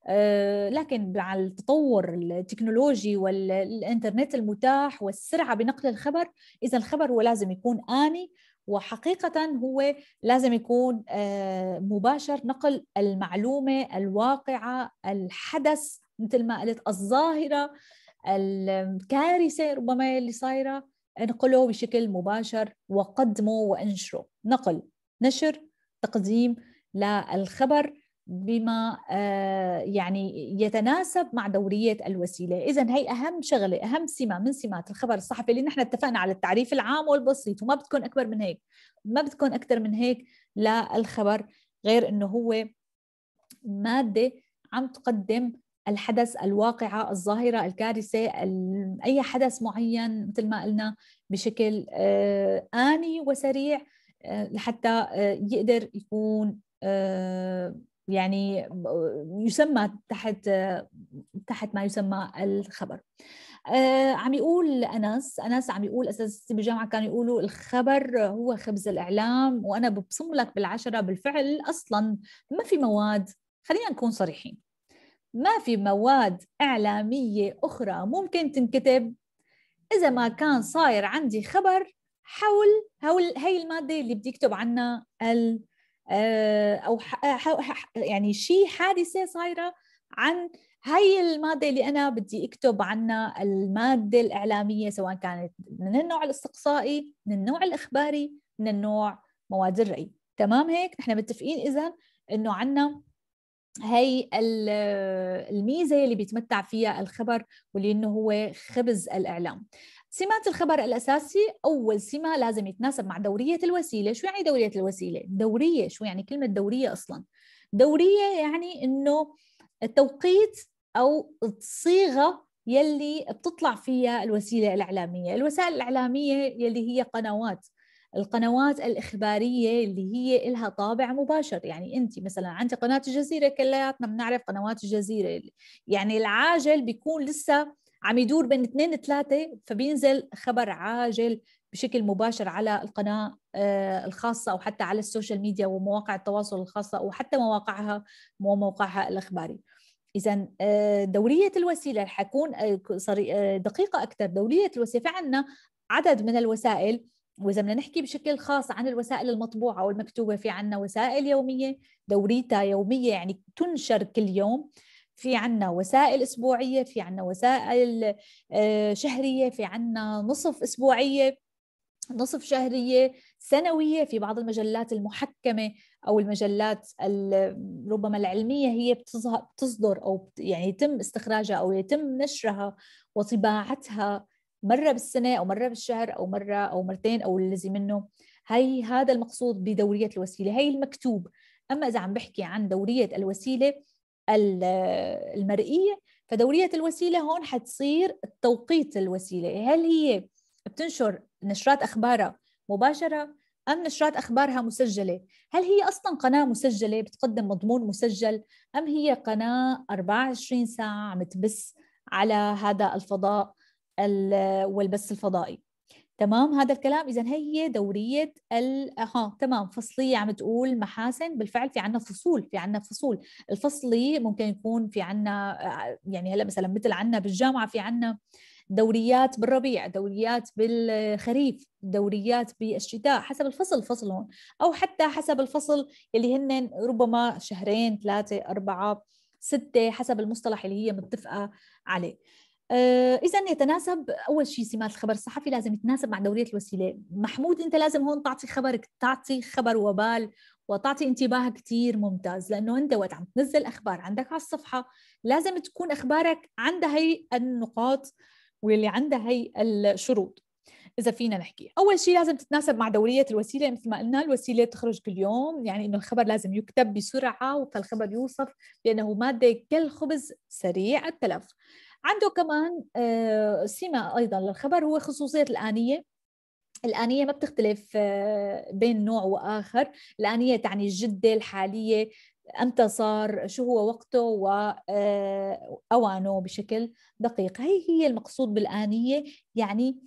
آه، لكن مع التطور التكنولوجي والانترنت المتاح والسرعه بنقل الخبر اذا الخبر هو لازم يكون اني وحقيقة هو لازم يكون آه، مباشر نقل المعلومة الواقعة الحدث مثل ما قلت الظاهرة الكارثة ربما اللي صايرة انقله بشكل مباشر وقدمه وانشره نقل نشر تقديم للخبر بما آه، يعني يتناسب مع دورية الوسيلة إذا هي أهم شغلة أهم سمة من سمات الخبر الصحفي اللي نحن اتفقنا على التعريف العام والبسيط وما بتكون أكبر من هيك ما بتكون أكثر من هيك للخبر غير أنه هو مادة عم تقدم الحدث الواقعة الظاهرة الكارثة أي حدث معين مثل ما قلنا بشكل آه، آني وسريع آه، لحتى يقدر يكون يعني يسمى تحت تحت ما يسمى الخبر آه، عم يقول انس انس عم يقول اساتذتي بالجامعه كانوا يقولوا الخبر هو خبز الاعلام وانا ببصم لك بالعشره بالفعل اصلا ما في مواد خلينا نكون صريحين ما في مواد اعلاميه اخرى ممكن تنكتب اذا ما كان صاير عندي خبر حول حول هي الماده اللي بدي اكتب عنها ال آه، او آه، يعني شيء حادثه صايره عن هي المادة اللي أنا بدي أكتب عنها المادة الإعلامية سواء كانت من النوع الاستقصائي من النوع الإخباري من النوع مواد الرأي تمام هيك نحن متفقين إذا أنه عندنا هي الميزة اللي بيتمتع فيها الخبر واللي أنه هو خبز الإعلام سمات الخبر الأساسي أول سمة لازم يتناسب مع دورية الوسيلة شو يعني دورية الوسيلة؟ دورية شو يعني كلمة دورية أصلا؟ دورية يعني أنه التوقيت أو الصيغة يلي بتطلع فيها الوسيلة الإعلامية الوسائل الإعلامية يلي هي قنوات القنوات الإخبارية اللي هي إلها طابع مباشر يعني أنت مثلا عندي قناة الجزيرة كلياتنا بنعرف قنوات الجزيرة يعني العاجل بيكون لسه عم يدور بين اثنين ثلاثه فبينزل خبر عاجل بشكل مباشر على القناه آه، الخاصه او حتى على السوشيال ميديا ومواقع التواصل الخاصه وحتى مواقعها وموقعها الاخباري. اذا آه، دوريه الوسيله حكون آه، دقيقه اكثر دوريه الوسيله في عنا عدد من الوسائل واذا بدنا نحكي بشكل خاص عن الوسائل المطبوعه والمكتوبه في عنا وسائل يوميه دوريتها يوميه يعني تنشر كل يوم في عنا وسائل أسبوعية في عنا وسائل آه، شهرية في عنا نصف أسبوعية نصف شهرية سنوية في بعض المجلات المحكمة أو المجلات ربما العلمية هي بتصدر أو يعني يتم استخراجها أو يتم نشرها وطباعتها مرة بالسنة أو مرة بالشهر أو مرة أو مرتين أو الذي منه هي هذا المقصود بدورية الوسيلة هي المكتوب أما إذا عم بحكي عن دورية الوسيلة المرئيه فدوريه الوسيله هون حتصير توقيت الوسيله هل هي بتنشر نشرات اخبارها مباشره ام نشرات اخبارها مسجله هل هي اصلا قناه مسجله بتقدم مضمون مسجل ام هي قناه 24 ساعه عم تبث على هذا الفضاء والبث الفضائي تمام هذا الكلام اذا هي دوريه ال اها آه، تمام فصليه عم تقول محاسن بالفعل في عنا فصول في عنا فصول الفصلي ممكن يكون في عنا آه، يعني هلا مثلا مثل عنا بالجامعه في عنا دوريات بالربيع دوريات بالخريف دوريات بالشتاء حسب الفصل فصل هون او حتى حسب الفصل اللي هن ربما شهرين ثلاثه اربعه سته حسب المصطلح اللي هي متفقه عليه آه، اذا يتناسب اول شيء سمات الخبر الصحفي لازم يتناسب مع دوريه الوسيله محمود انت لازم هون تعطي خبرك تعطي خبر وبال وتعطي انتباه كثير ممتاز لانه انت وقت عم تنزل اخبار عندك على الصفحه لازم تكون اخبارك عندها هي النقاط واللي عندها هي الشروط اذا فينا نحكي اول شيء لازم تتناسب مع دوريه الوسيله مثل ما قلنا الوسيله تخرج كل يوم يعني انه الخبر لازم يكتب بسرعه فالخبر يوصف بانه ماده كالخبز سريع التلف عنده كمان آه، سمة أيضا للخبر هو خصوصية الآنية الآنية ما بتختلف آه، بين نوع وآخر الآنية تعني الجدة الحالية أمتى صار شو هو وقته وأوانه آه، بشكل دقيق هي هي المقصود بالآنية يعني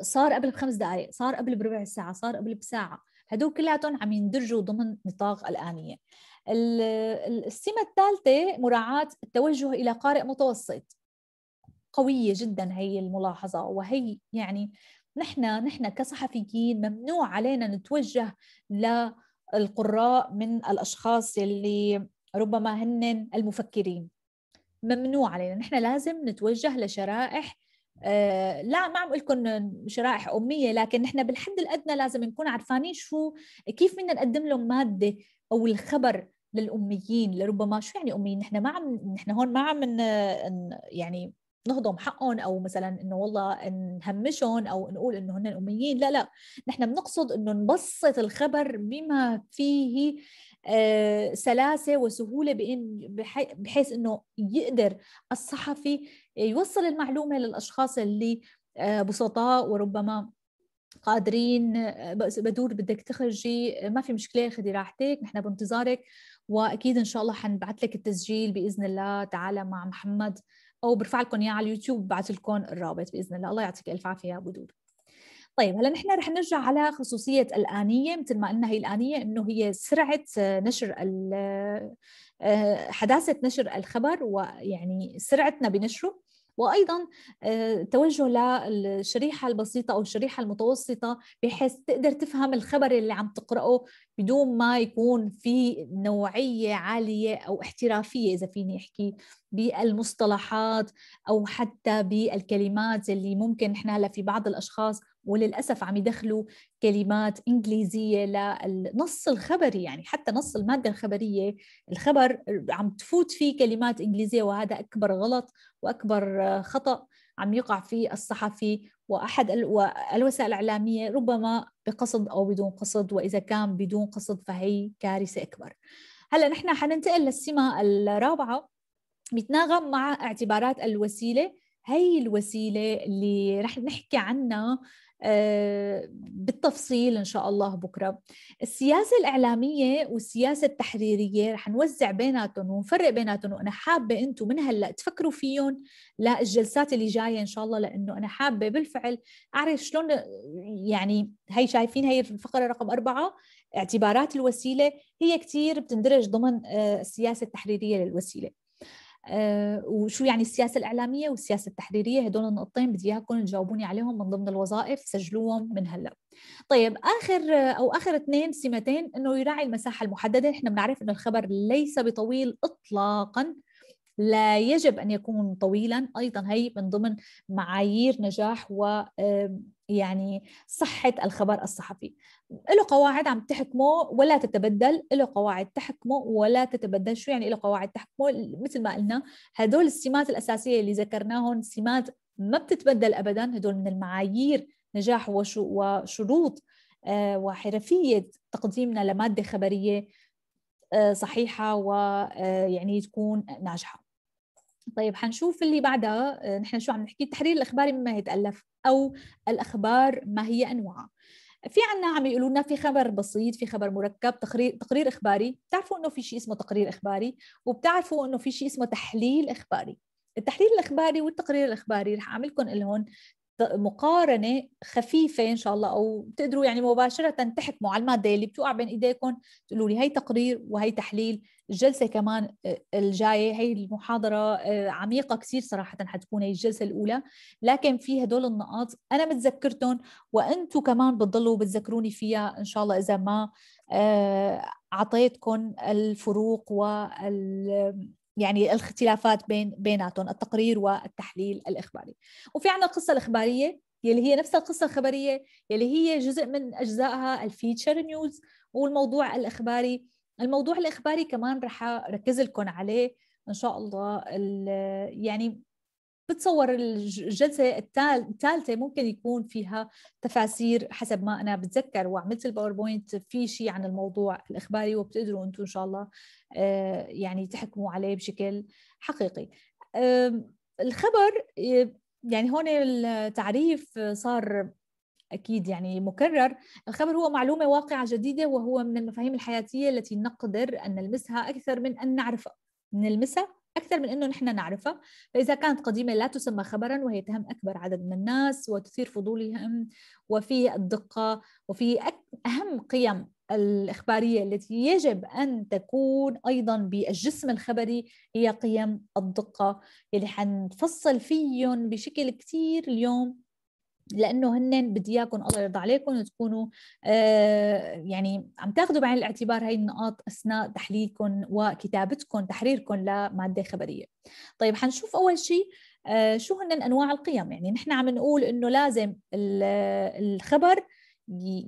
صار قبل بخمس دقائق صار قبل بربع ساعة صار قبل بساعة هدول كلياتهم عم يندرجوا ضمن نطاق الآنية السمة الثالثة مراعاة التوجه إلى قارئ متوسط قوية جدا هي الملاحظة وهي يعني نحن نحن كصحفيين ممنوع علينا نتوجه للقراء من الأشخاص اللي ربما هن المفكرين ممنوع علينا نحن لازم نتوجه لشرائح آه، لا ما عم لكم شرائح اميه لكن نحن بالحد الادنى لازم نكون عرفانين شو كيف بدنا نقدم لهم ماده او الخبر للاميين لربما شو يعني اميين نحن ما عم نحن هون ما عم يعني نهضم حقهم او مثلا انه والله نهمشهم او نقول انه هن اميين لا لا نحن بنقصد انه نبسط الخبر بما فيه آه، سلاسه وسهوله بحيث انه يقدر الصحفي يوصل المعلومه للاشخاص اللي آه، بسطاء وربما قادرين آه، بدور بدك تخرجي ما في مشكله خدي راحتك نحن بانتظارك واكيد ان شاء الله حنبعث لك التسجيل باذن الله تعالى مع محمد او برفع لكم اياه على اليوتيوب ببعث لكم الرابط باذن الله الله يعطيك الف عافيه يا بدور طيب هلا نحن رح نرجع على خصوصيه الانيه مثل ما قلنا هي الانيه انه هي سرعه آه، نشر آه، آه، حداثه نشر الخبر ويعني سرعتنا بنشره وايضا آه، توجه للشريحه البسيطه او الشريحه المتوسطه بحيث تقدر تفهم الخبر اللي عم تقراه بدون ما يكون في نوعيه عاليه او احترافيه اذا فيني احكي بالمصطلحات او حتى بالكلمات اللي ممكن نحن هلا في بعض الاشخاص وللاسف عم يدخلوا كلمات انجليزيه للنص الخبري يعني حتى نص الماده الخبريه الخبر عم تفوت فيه كلمات انجليزيه وهذا اكبر غلط واكبر آه، خطا عم يقع فيه الصحفي واحد الوسائل الاعلاميه ربما بقصد او بدون قصد واذا كان بدون قصد فهي كارثه اكبر. هلا نحن حننتقل للسمه الرابعه بيتناغم مع اعتبارات الوسيله هي الوسيله اللي رح نحكي عنها آه، بالتفصيل ان شاء الله بكره السياسه الاعلاميه والسياسه التحريريه رح نوزع بيناتهم ونفرق بيناتهم وانا حابه انتم من هلا تفكروا فيهم للجلسات اللي جايه ان شاء الله لانه انا حابه بالفعل اعرف شلون يعني هي شايفين هي الفقره رقم أربعة اعتبارات الوسيله هي كثير بتندرج ضمن آه، السياسه التحريريه للوسيله آه، وشو يعني السياسه الاعلاميه والسياسه التحريريه هدول النقطتين بدي اياكم تجاوبوني عليهم من ضمن الوظائف سجلوهم من هلا طيب اخر او اخر اثنين سمتين انه يراعي المساحه المحدده احنا بنعرف انه الخبر ليس بطويل اطلاقا لا يجب ان يكون طويلا ايضا هي من ضمن معايير نجاح و يعني صحة الخبر الصحفي له قواعد عم تحكمه ولا تتبدل له قواعد تحكمه ولا تتبدل شو يعني له قواعد تحكمه مثل ما قلنا هدول السمات الأساسية اللي ذكرناهم سمات ما بتتبدل أبدا هدول من المعايير نجاح وشروط آه، وحرفية تقديمنا لمادة خبرية آه، صحيحة ويعني آه، تكون ناجحة طيب حنشوف اللي بعدها آه، نحن شو عم نحكي التحرير الاخباري مما يتالف او الاخبار ما هي انواعها في عنا عم يقولوا لنا في خبر بسيط في خبر مركب تقرير تقرير اخباري بتعرفوا انه في شيء اسمه تقرير اخباري وبتعرفوا انه في شيء اسمه تحليل اخباري التحليل الاخباري والتقرير الاخباري رح اعمل لكم لهم مقارنه خفيفه ان شاء الله او بتقدروا يعني مباشره تحكموا على الماده اللي بتوقع بين ايديكم تقولوا لي هي تقرير وهي تحليل الجلسه كمان آه، الجايه هي المحاضره آه، عميقه كثير صراحه حتكون هي الجلسه الاولى لكن في هدول النقاط انا متذكرتهم وانتم كمان بتضلوا بتذكروني فيها ان شاء الله اذا ما آه، اعطيتكم الفروق وال يعني الاختلافات بين بيناتهم التقرير والتحليل الاخباري وفي عنا القصه الاخباريه يلي هي نفس القصه الخبريه يلي هي جزء من اجزائها الفيتشر نيوز والموضوع الاخباري الموضوع الاخباري كمان رح ركز لكم عليه ان شاء الله يعني بتصور الجلسه الثالثه ممكن يكون فيها تفاسير حسب ما انا بتذكر وعملت الباوربوينت في شيء عن الموضوع الاخباري وبتقدروا انتم ان شاء الله آه، يعني تحكموا عليه بشكل حقيقي الخبر آه، يعني هون التعريف صار اكيد يعني مكرر الخبر هو معلومه واقعه جديده وهو من المفاهيم الحياتيه التي نقدر ان نلمسها اكثر من ان نعرفها نلمسها أكثر من أنه نحن نعرفها فإذا كانت قديمة لا تسمى خبرا وهي تهم أكبر عدد من الناس وتثير فضولهم وفي الدقة وفي أهم قيم الإخبارية التي يجب أن تكون أيضا بالجسم الخبري هي قيم الدقة اللي حنفصل فيهم بشكل كتير اليوم لانه هن بدي اياكم الله يرضى عليكم تكونوا آه يعني عم تاخذوا بعين الاعتبار هاي النقاط اثناء تحليلكم وكتابتكم تحريركم لماده خبريه. طيب حنشوف اول شيء آه شو هن انواع القيم يعني نحن عم نقول انه لازم الخبر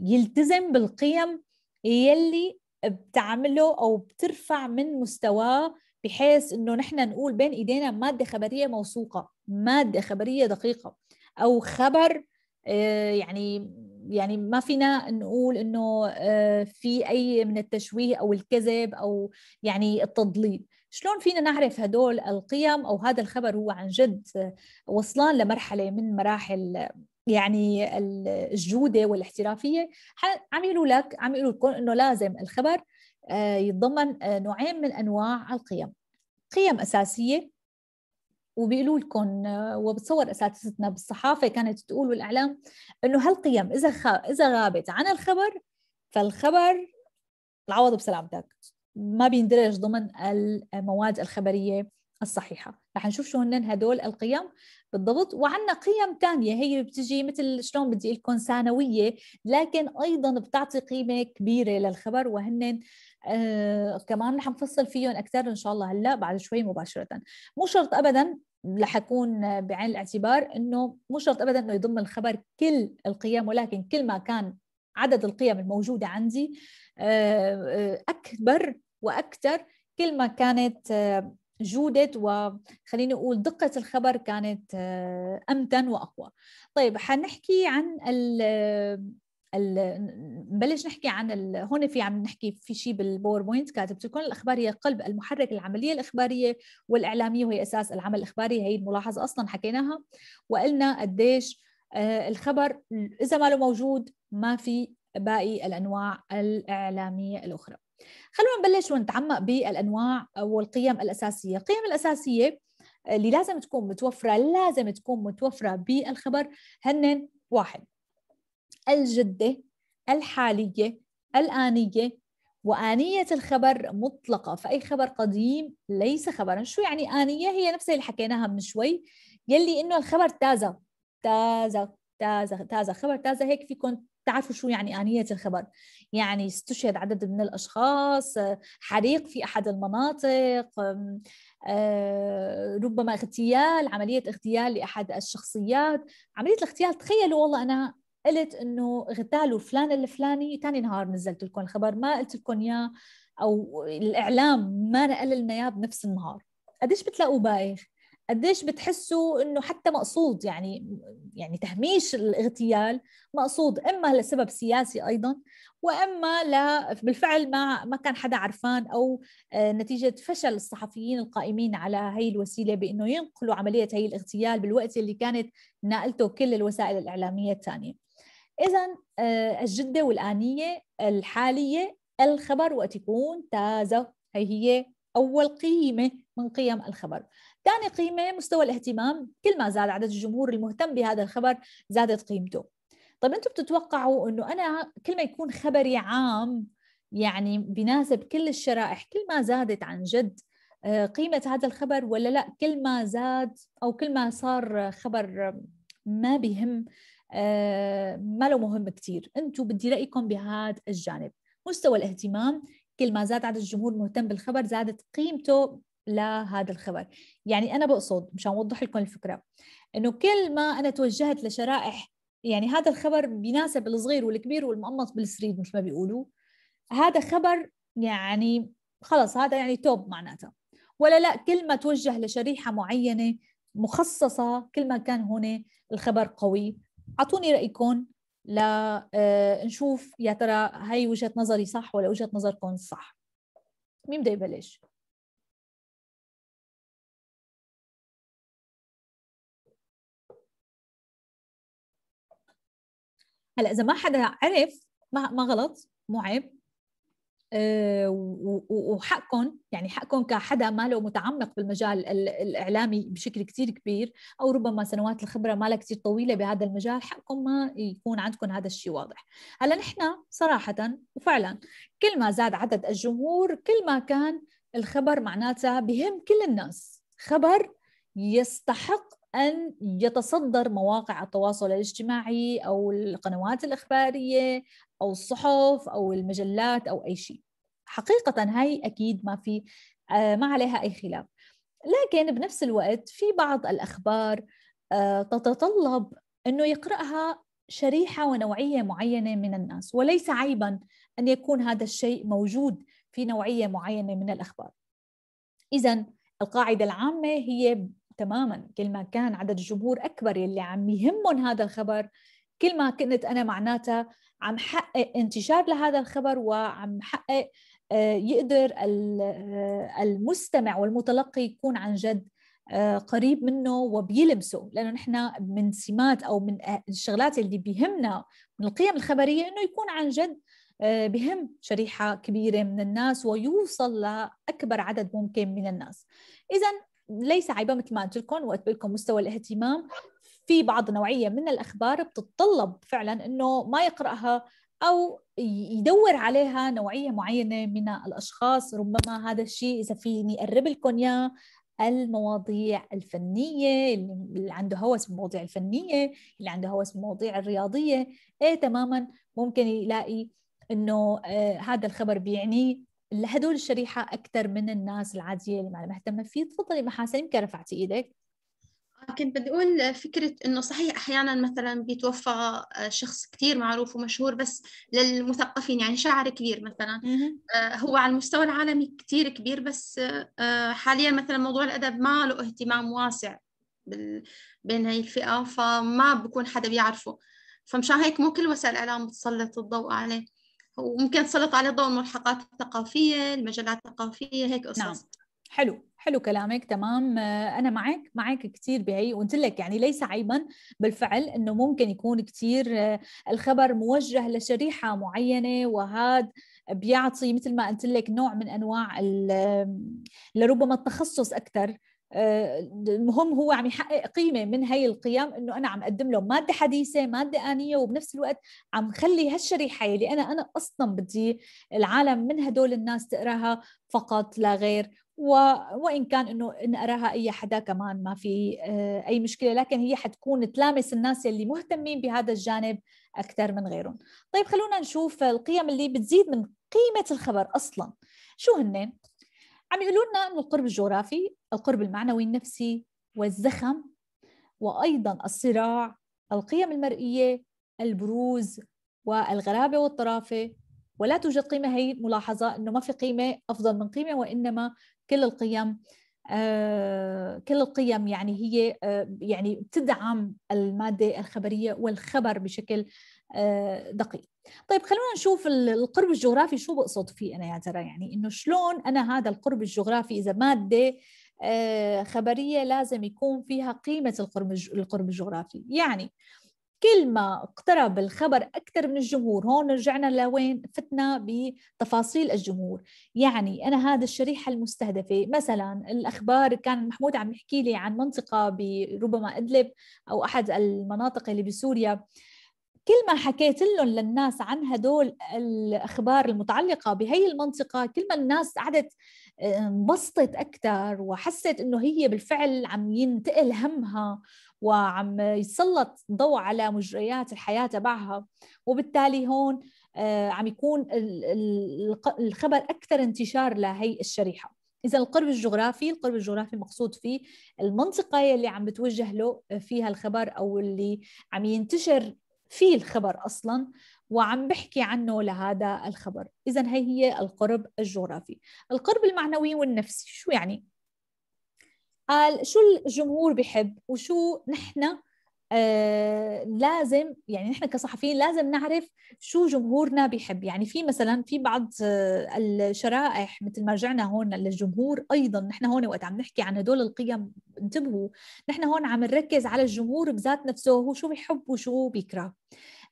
يلتزم بالقيم يلي بتعمله او بترفع من مستواه بحيث انه نحن نقول بين ايدينا ماده خبريه موثوقه، ماده خبريه دقيقه. او خبر آه، يعني يعني ما فينا نقول انه آه، في اي من التشويه او الكذب او يعني التضليل شلون فينا نعرف هدول القيم او هذا الخبر هو عن جد وصلان لمرحله من مراحل يعني الجوده والاحترافيه عم يقولوا لك عم يقولوا لكم انه لازم الخبر آه، يتضمن نوعين من انواع القيم قيم اساسيه وبيقولوا لكم وبتصور اساتذتنا بالصحافه كانت تقول والاعلام انه هالقيم اذا خ... اذا غابت عن الخبر فالخبر العوض بسلامتك ما بيندرج ضمن المواد الخبريه الصحيحه رح نشوف شو هن هدول القيم بالضبط وعندنا قيم تانية هي بتجي مثل شلون بدي لكم ثانوية لكن أيضا بتعطي قيمة كبيرة للخبر وهن آه كمان رح نفصل فيهم أكثر إن شاء الله هلا بعد شوي مباشرة مو شرط أبدا رح يكون بعين الاعتبار انه مو شرط ابدا انه يضم الخبر كل القيم ولكن كل ما كان عدد القيم الموجوده عندي آه، آه، اكبر واكثر كل ما كانت آه، جودة وخليني أقول دقة الخبر كانت آه، أمتن وأقوى طيب حنحكي عن ال نبلش نحكي عن هون في عم نحكي في شيء بالباوربوينت كاتبت لكم الاخبار هي قلب المحرك العمليه الاخباريه والاعلاميه وهي اساس العمل الاخباري هي الملاحظه اصلا حكيناها وقلنا قديش آه، الخبر اذا ما له موجود ما في باقي الانواع الاعلاميه الاخرى خلونا نبلش ونتعمق بالانواع والقيم الاساسيه، القيم الاساسيه آه، اللي لازم تكون متوفره لازم تكون متوفره بالخبر هن واحد الجده، الحاليه، الانيه، وآنية الخبر مطلقة فأي خبر قديم ليس خبرا شو يعني آنية هي نفسها اللي حكيناها من شوي يلي إنه الخبر تازة تازة تازة تازة خبر تازة هيك فيكم تعرفوا شو يعني آنية الخبر يعني استشهد عدد من الأشخاص آه، حريق في أحد المناطق آه، ربما اغتيال عملية اغتيال لأحد الشخصيات عملية الاغتيال تخيلوا والله أنا قلت انه اغتالوا فلان الفلاني ثاني نهار نزلت لكم الخبر ما قلت لكم اياه او الاعلام ما نقل لنا اياه بنفس النهار قديش بتلاقوا بايخ قديش بتحسوا انه حتى مقصود يعني يعني تهميش الاغتيال مقصود اما لسبب سياسي ايضا واما لا بالفعل ما ما كان حدا عرفان او آه، نتيجه فشل الصحفيين القائمين على هي الوسيله بانه ينقلوا عمليه هي الاغتيال بالوقت اللي كانت ناقلته كل الوسائل الاعلاميه الثانيه. اذا آه، الجده والانيه الحاليه الخبر وقت يكون تازه هي هي اول قيمه من قيم الخبر ثاني قيمة مستوى الاهتمام كل ما زاد عدد الجمهور المهتم بهذا الخبر زادت قيمته طيب انتم بتتوقعوا انه انا كل ما يكون خبري عام يعني بناسب كل الشرائح كل ما زادت عن جد آه، قيمة هذا الخبر ولا لا كل ما زاد أو كل ما صار خبر ما بهم آه، ما له مهم كتير أنتوا بدي رأيكم بهذا الجانب مستوى الاهتمام كل ما زاد عدد الجمهور المهتم بالخبر زادت قيمته لهذا الخبر يعني أنا بقصد مشان أوضح لكم الفكرة أنه كل ما أنا توجهت لشرائح يعني هذا الخبر بيناسب الصغير والكبير والمقمص بالسريد مش ما بيقولوا هذا خبر يعني خلص هذا يعني توب معناتها ولا لا كل ما توجه لشريحة معينة مخصصة كل ما كان هنا الخبر قوي أعطوني رأيكم لنشوف آه، يا ترى هاي وجهة نظري صح ولا وجهة نظركم صح مين بده يبلش؟ هلا اذا ما حدا عرف ما ما غلط مو عيب أه وحقكم يعني حقكم كحدا ما له متعمق بالمجال الاعلامي بشكل كثير كبير او ربما سنوات الخبره ما لها كثير طويله بهذا المجال حقكم ما يكون عندكم هذا الشيء واضح هلا نحن صراحه وفعلا كل ما زاد عدد الجمهور كل ما كان الخبر معناتها بهم كل الناس خبر يستحق أن يتصدر مواقع التواصل الاجتماعي أو القنوات الإخبارية أو الصحف أو المجلات أو أي شيء حقيقة هاي أكيد ما في آه، ما عليها أي خلاف لكن بنفس الوقت في بعض الأخبار آه، تتطلب أنه يقرأها شريحة ونوعية معينة من الناس وليس عيبا أن يكون هذا الشيء موجود في نوعية معينة من الأخبار إذا القاعدة العامة هي تماما كل ما كان عدد الجمهور اكبر يلي عم يهمهم هذا الخبر كل ما كنت انا معناتها عم حقق انتشار لهذا الخبر وعم حقق آه، يقدر آه، المستمع والمتلقي يكون عن جد آه، قريب منه وبيلمسه لانه نحن من سمات او من الشغلات اللي بيهمنا من القيم الخبريه انه يكون عن جد بهم شريحه كبيره من الناس ويوصل لاكبر عدد ممكن من الناس. اذا ليس عيبه مثل ما قلت لكم وقت لكم مستوى الاهتمام في بعض نوعيه من الاخبار بتتطلب فعلا انه ما يقراها او يدور عليها نوعيه معينه من الاشخاص ربما هذا الشيء اذا فيني اقرب لكم اياه المواضيع الفنية اللي عنده هوس بالمواضيع الفنية اللي عنده هوس بالمواضيع الرياضية إيه تماما ممكن يلاقي إنه آه هذا الخبر بيعنيه لهدول الشريحه اكثر من الناس العاديه اللي ما مهتمه فيه تفضلي محاسن يمكن رفعتي ايدك آه، كنت بدي أقول فكرة إنه صحيح أحيانا مثلا بيتوفى آه، شخص كثير معروف ومشهور بس للمثقفين يعني شاعر كبير مثلا آه، هو على المستوى العالمي كثير كبير بس حاليا مثلا موضوع الأدب ما له اهتمام واسع بين هاي الفئة فما بكون حدا بيعرفه فمشان هيك مو كل وسائل الإعلام بتسلط الضوء عليه وممكن تسلط عليه ضوء الملحقات الثقافية المجالات الثقافية هيك نعم. قصص نعم حلو حلو كلامك تمام انا معك معك كثير بهي وقلت لك يعني ليس عيبا بالفعل انه ممكن يكون كثير آه، الخبر موجه لشريحه معينه وهذا بيعطي مثل ما قلت لك نوع من انواع لربما التخصص اكثر المهم آه، هو عم يحقق قيمه من هي القيم انه انا عم اقدم له ماده حديثه ماده انيه وبنفس الوقت عم خلي هالشريحه اللي انا انا اصلا بدي العالم من هدول الناس تقراها فقط لا غير و... وان كان انه ان اراها اي حدا كمان ما في آه، اي مشكله لكن هي حتكون تلامس الناس اللي مهتمين بهذا الجانب اكثر من غيرهم طيب خلونا نشوف القيم اللي بتزيد من قيمه الخبر اصلا شو هن عم يقولوا لنا انه القرب الجغرافي القرب المعنوي النفسي والزخم وايضا الصراع القيم المرئيه البروز والغرابه والطرافه ولا توجد قيمه هي ملاحظه انه ما في قيمه افضل من قيمه وانما كل القيم آه كل القيم يعني هي آه يعني تدعم الماده الخبريه والخبر بشكل آه دقيق طيب خلونا نشوف القرب الجغرافي شو بقصد فيه انا يا ترى يعني انه شلون انا هذا القرب الجغرافي اذا ماده آه، خبريه لازم يكون فيها قيمه القرب القرب الجغرافي يعني كل ما اقترب الخبر اكثر من الجمهور هون رجعنا لوين فتنا بتفاصيل الجمهور يعني انا هذا الشريحه المستهدفه مثلا الاخبار كان محمود عم يحكي لي عن منطقه بربما ادلب او احد المناطق اللي بسوريا كل ما حكيت لهم للناس عن هدول الاخبار المتعلقه بهي المنطقه كل ما الناس قعدت انبسطت اكثر وحست انه هي بالفعل عم ينتقل همها وعم يسلط ضوء على مجريات الحياه تبعها وبالتالي هون آه، عم يكون الخبر اكثر انتشار لهي الشريحه اذا القرب الجغرافي القرب الجغرافي مقصود فيه المنطقه اللي عم بتوجه له فيها الخبر او اللي عم ينتشر في الخبر أصلا وعم بحكي عنه لهذا الخبر إذا هي هي القرب الجغرافي القرب المعنوي والنفسي شو يعني؟ قال شو الجمهور بحب وشو نحن آه لازم يعني نحن كصحفيين لازم نعرف شو جمهورنا بيحب يعني في مثلا في بعض آه الشرائح مثل ما رجعنا هون للجمهور ايضا نحن هون وقت عم نحكي عن هدول القيم انتبهوا نحن هون عم نركز على الجمهور بذات نفسه هو شو بيحب وشو بيكره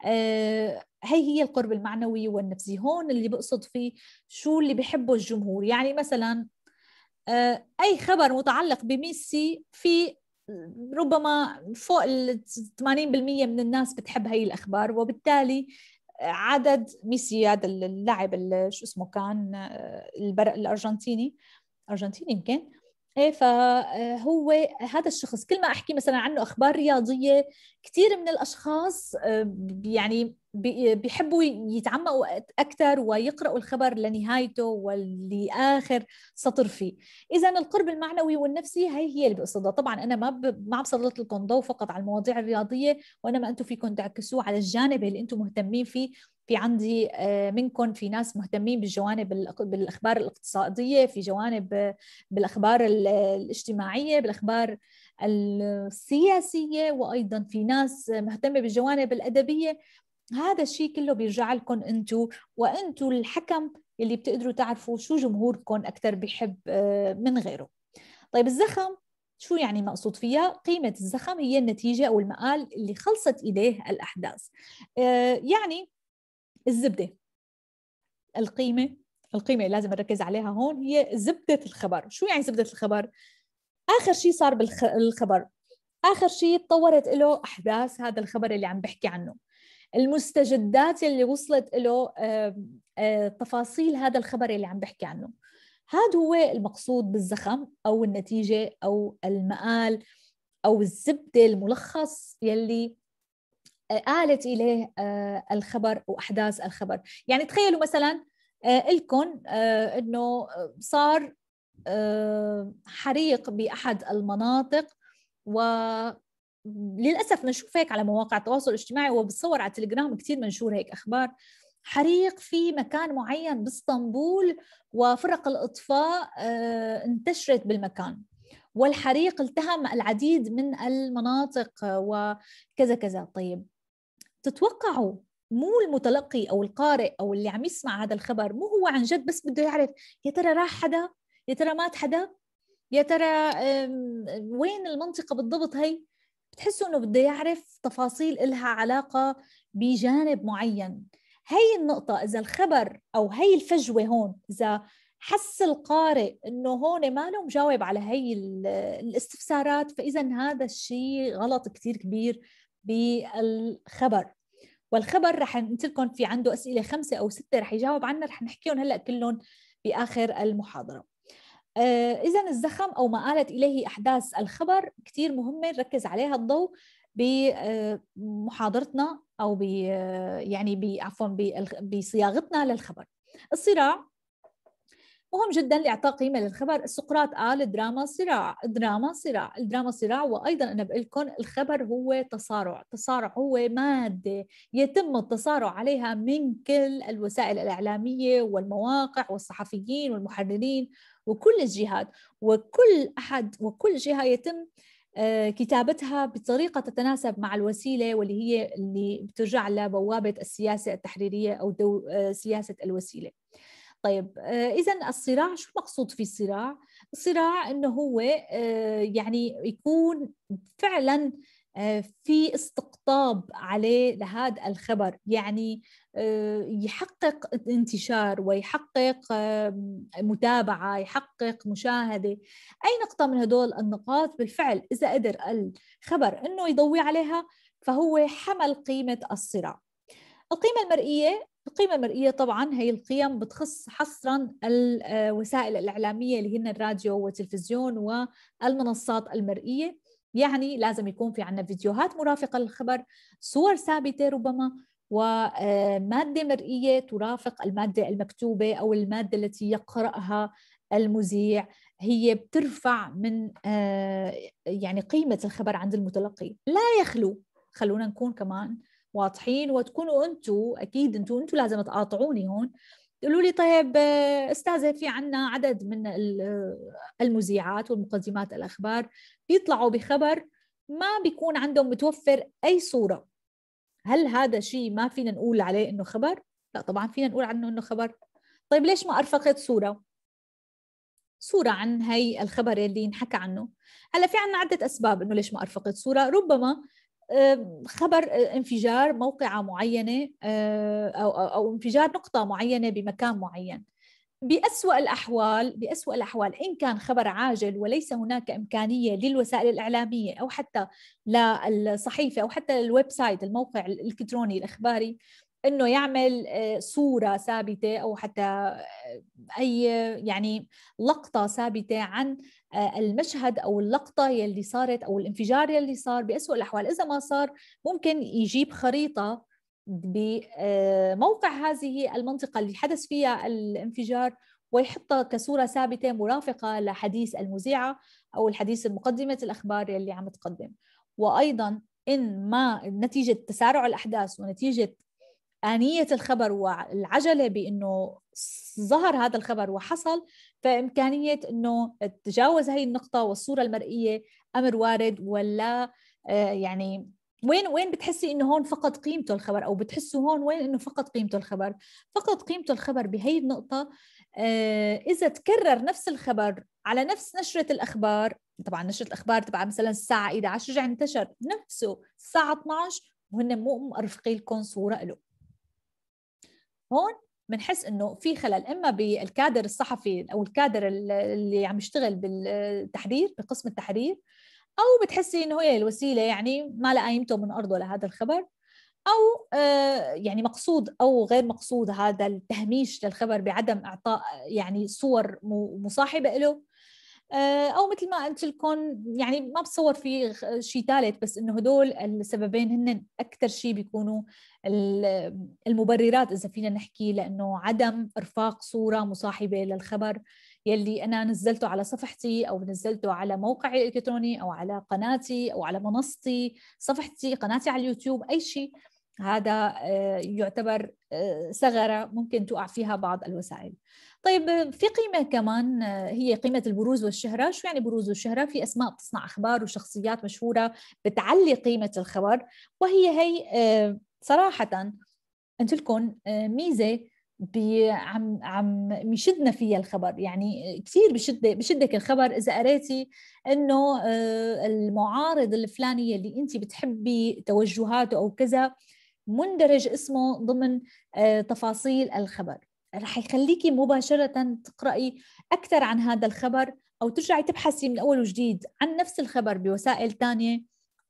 آه هي هي القرب المعنوي والنفسي هون اللي بقصد فيه شو اللي بحبه الجمهور يعني مثلا آه، اي خبر متعلق بميسي في ربما فوق ال 80% من الناس بتحب هي الاخبار وبالتالي عدد ميسي هذا اللاعب شو اسمه كان البرق الارجنتيني ارجنتيني يمكن ايه فهو آه، هذا الشخص كل ما احكي مثلا عنه اخبار رياضيه كثير من الاشخاص آه، يعني بيحبوا يتعمقوا اكثر ويقراوا الخبر لنهايته ولاخر سطر فيه اذا القرب المعنوي والنفسي هي هي اللي بقصدها طبعا انا ما ب... ما عم لكم ضوء فقط على المواضيع الرياضيه وانما انتم فيكم تعكسوه على الجانب اللي انتم مهتمين فيه في عندي آه، منكم في ناس مهتمين بالجوانب بالاخبار الاقتصاديه في جوانب بالاخبار الاجتماعيه بالاخبار السياسيه وايضا في ناس مهتمه بالجوانب الادبيه هذا الشيء كله بيرجع لكم انتم وانتم الحكم اللي بتقدروا تعرفوا شو جمهوركم اكثر بيحب آه، من غيره طيب الزخم شو يعني مقصود فيها؟ قيمة الزخم هي النتيجة أو المقال اللي خلصت إليه الأحداث آه، يعني الزبدة القيمة القيمة اللي لازم نركز عليها هون هي زبدة الخبر شو يعني زبدة الخبر؟ آخر شيء صار بالخبر آخر شيء تطورت له أحداث هذا الخبر اللي عم بحكي عنه المستجدات اللي وصلت له آه، آه، تفاصيل هذا الخبر اللي عم بحكي عنه هذا هو المقصود بالزخم أو النتيجة أو المآل أو الزبدة الملخص يلي آه، آلت إليه الخبر وأحداث الخبر يعني تخيلوا مثلا لكم أنه صار حريق بأحد المناطق و للاسف بنشوف هيك على مواقع التواصل الاجتماعي وبتصور على التليجرام كثير منشور هيك اخبار حريق في مكان معين باسطنبول وفرق الاطفاء آه، انتشرت بالمكان والحريق التهم العديد من المناطق آه، وكذا كذا طيب تتوقعوا مو المتلقي او القارئ او اللي عم يسمع هذا الخبر مو هو عن جد بس بده يعرف يا ترى راح حدا يا ترى مات حدا يا ترى وين المنطقه بالضبط هي بتحسه انه بده يعرف تفاصيل إلها علاقه بجانب معين هي النقطة إذا الخبر أو هي الفجوة هون إذا حس القارئ انه هون ما له مجاوب على هي الاستفسارات فاذا هذا الشيء غلط كثير كبير بالخبر والخبر رح قلت لكم في عنده اسئله خمسه او سته رح يجاوب عنها رح نحكيهم هلا كلهم باخر المحاضره آه، إذا الزخم أو ما آلت إليه أحداث الخبر كتير مهمة نركز عليها الضوء بمحاضرتنا آه، أو ب آه، يعني عفوا بصياغتنا للخبر الصراع مهم جدا لاعطاء قيمه للخبر سقراط قال الدراما صراع الدراما صراع الدراما صراع وايضا انا بقول لكم الخبر هو تصارع تصارع هو ماده يتم التصارع عليها من كل الوسائل الاعلاميه والمواقع والصحفيين والمحررين وكل الجهات وكل احد وكل جهه يتم آه، كتابتها بطريقه تتناسب مع الوسيله واللي هي اللي بترجع لبوابه السياسه التحريريه او دو آه، سياسه الوسيله. طيب آه، اذا الصراع شو مقصود في الصراع الصراع انه هو آه، يعني يكون فعلا آه، في استقطاب عليه لهذا الخبر يعني يحقق انتشار ويحقق متابعة يحقق مشاهدة أي نقطة من هدول النقاط بالفعل إذا قدر الخبر أنه يضوي عليها فهو حمل قيمة الصراع القيمة المرئية القيمة المرئية طبعا هي القيم بتخص حصرا الوسائل آه، الإعلامية اللي هن الراديو والتلفزيون والمنصات المرئية يعني لازم يكون في عندنا فيديوهات مرافقة للخبر صور ثابتة ربما ومادة آه، مرئية ترافق المادة المكتوبة أو المادة التي يقرأها المذيع هي بترفع من آه، يعني قيمة الخبر عند المتلقي لا يخلو خلونا نكون كمان واضحين وتكونوا انتوا اكيد انتوا انتوا لازم تقاطعوني هون تقولوا لي طيب آه، استاذه في عنا عدد من آه، المذيعات والمقدمات الاخبار بيطلعوا بخبر ما بيكون عندهم متوفر اي صوره هل هذا شيء ما فينا نقول عليه انه خبر لا طبعا فينا نقول عنه انه خبر طيب ليش ما ارفقت صوره صورة عن هي الخبر اللي انحكى عنه هلا في عنا عدة أسباب إنه ليش ما أرفقت صورة ربما خبر آه، انفجار موقعة معينة آه، أو, أو انفجار نقطة معينة بمكان معين بأسوأ الأحوال بأسوأ الأحوال إن كان خبر عاجل وليس هناك إمكانية للوسائل الإعلامية أو حتى للصحيفة أو حتى للويب سايت الموقع الإلكتروني الإخباري انه يعمل آه، صوره ثابته او حتى آه، اي يعني لقطه ثابته عن آه، المشهد او اللقطه يلي صارت او الانفجار يلي صار باسوء الاحوال اذا ما صار ممكن يجيب خريطه بموقع هذه المنطقه اللي حدث فيها الانفجار ويحطها كصوره ثابته مرافقه لحديث المذيعه او الحديث المقدمه الاخبار يلي عم تقدم وايضا ان ما نتيجه تسارع الاحداث ونتيجه آنية الخبر والعجلة بأنه ظهر هذا الخبر وحصل فإمكانية أنه تجاوز هي النقطة والصورة المرئية أمر وارد ولا آه، يعني وين وين بتحسي انه هون فقد قيمته الخبر او بتحسوا هون وين انه فقد قيمته الخبر فقد قيمته الخبر بهي النقطه آه، اذا تكرر نفس الخبر على نفس نشره الاخبار طبعا نشره الاخبار تبع مثلا الساعه 11 رجع انتشر نفسه الساعه 12 وهن مو مرفقين لكم صوره له هون بنحس انه في خلل اما بالكادر الصحفي او الكادر اللي عم يشتغل بالتحرير بقسم التحرير او بتحسي انه هي إيه الوسيله يعني ما لها قيمته من ارضه لهذا الخبر او آه، يعني مقصود او غير مقصود هذا التهميش للخبر بعدم اعطاء يعني صور مصاحبه له آه، او مثل ما قلت لكم يعني ما بتصور في شيء ثالث بس انه هدول السببين هن اكثر شيء بيكونوا المبررات اذا فينا نحكي لانه عدم ارفاق صوره مصاحبه للخبر يلي انا نزلته على صفحتي او نزلته على موقعي الالكتروني او على قناتي او على منصتي صفحتي قناتي على اليوتيوب اي شيء هذا آه، يعتبر آه، ثغرة ممكن تقع فيها بعض الوسائل طيب آه، في قيمة كمان هي قيمة البروز والشهرة شو يعني بروز والشهرة؟ في أسماء بتصنع أخبار وشخصيات مشهورة بتعلي قيمة الخبر وهي هي صراحة قلت لكم ميزة عم عم بيشدنا فيها الخبر يعني كثير بشد بشدك الخبر اذا قريتي انه المعارض الفلاني اللي انت بتحبي توجهاته او كذا مندرج اسمه ضمن آه، تفاصيل الخبر رح يخليكي مباشرة تقرأي أكثر عن هذا الخبر أو ترجعي تبحثي من أول وجديد عن نفس الخبر بوسائل تانية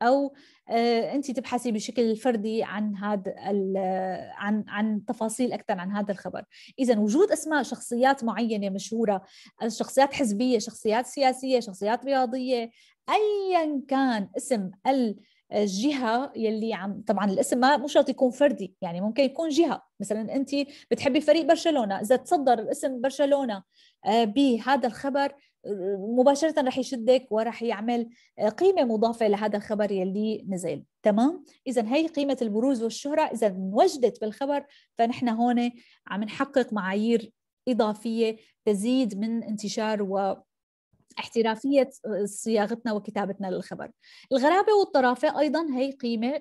أو آه، أنت تبحثي بشكل فردي عن هذا آه، عن عن تفاصيل أكثر عن هذا الخبر، إذا وجود أسماء شخصيات معينة مشهورة، شخصيات حزبية، شخصيات سياسية، شخصيات رياضية، أيا كان اسم ال الجهه يلي عم طبعا الاسم ما مو شرط يكون فردي يعني ممكن يكون جهه مثلا انت بتحبي فريق برشلونه اذا تصدر الاسم برشلونه آه، بهذا الخبر آه، مباشرة رح يشدك ورح يعمل آه، قيمة مضافة لهذا الخبر يلي نزل تمام إذا هي قيمة البروز والشهرة إذا انوجدت بالخبر فنحن هون عم نحقق معايير إضافية تزيد من انتشار و احترافية آه، صياغتنا وكتابتنا للخبر الغرابة والطرافة أيضا هي قيمة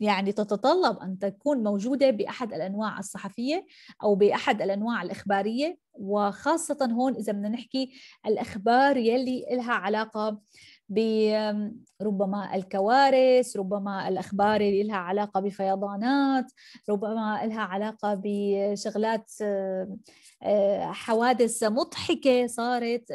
يعني تتطلب أن تكون موجودة بأحد الأنواع الصحفية أو بأحد الأنواع الإخبارية وخاصة هون إذا بدنا نحكي الأخبار يلي إلها علاقة بربما الكوارث ربما الأخبار اللي لها علاقة بفيضانات ربما لها علاقة بشغلات آه، آه، حوادث مضحكة صارت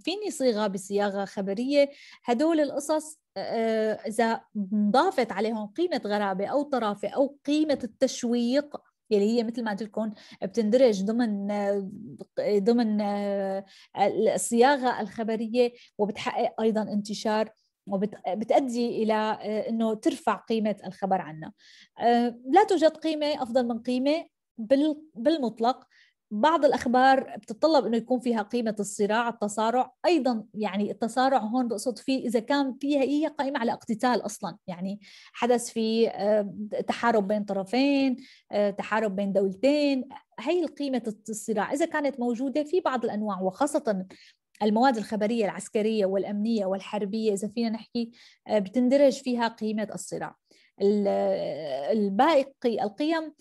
فيني صيغة بصياغة خبرية هدول القصص آه، إذا ضافت عليهم قيمة غرابة أو طرافة أو قيمة التشويق يلي هي مثل ما قلت لكم بتندرج ضمن ضمن آه، الصياغه الخبريه وبتحقق ايضا انتشار وبتؤدي الى آه، انه ترفع قيمه الخبر عنا. آه، لا توجد قيمه افضل من قيمه بالمطلق بعض الاخبار بتتطلب انه يكون فيها قيمه الصراع التصارع ايضا يعني التصارع هون بقصد فيه اذا كان فيها هي قائمه على اقتتال اصلا يعني حدث في آه، تحارب بين طرفين آه، تحارب بين دولتين هي قيمه الصراع اذا كانت موجوده في بعض الانواع وخاصه المواد الخبريه العسكريه والامنيه والحربيه اذا فينا نحكي آه، بتندرج فيها قيمه الصراع الباقي القيم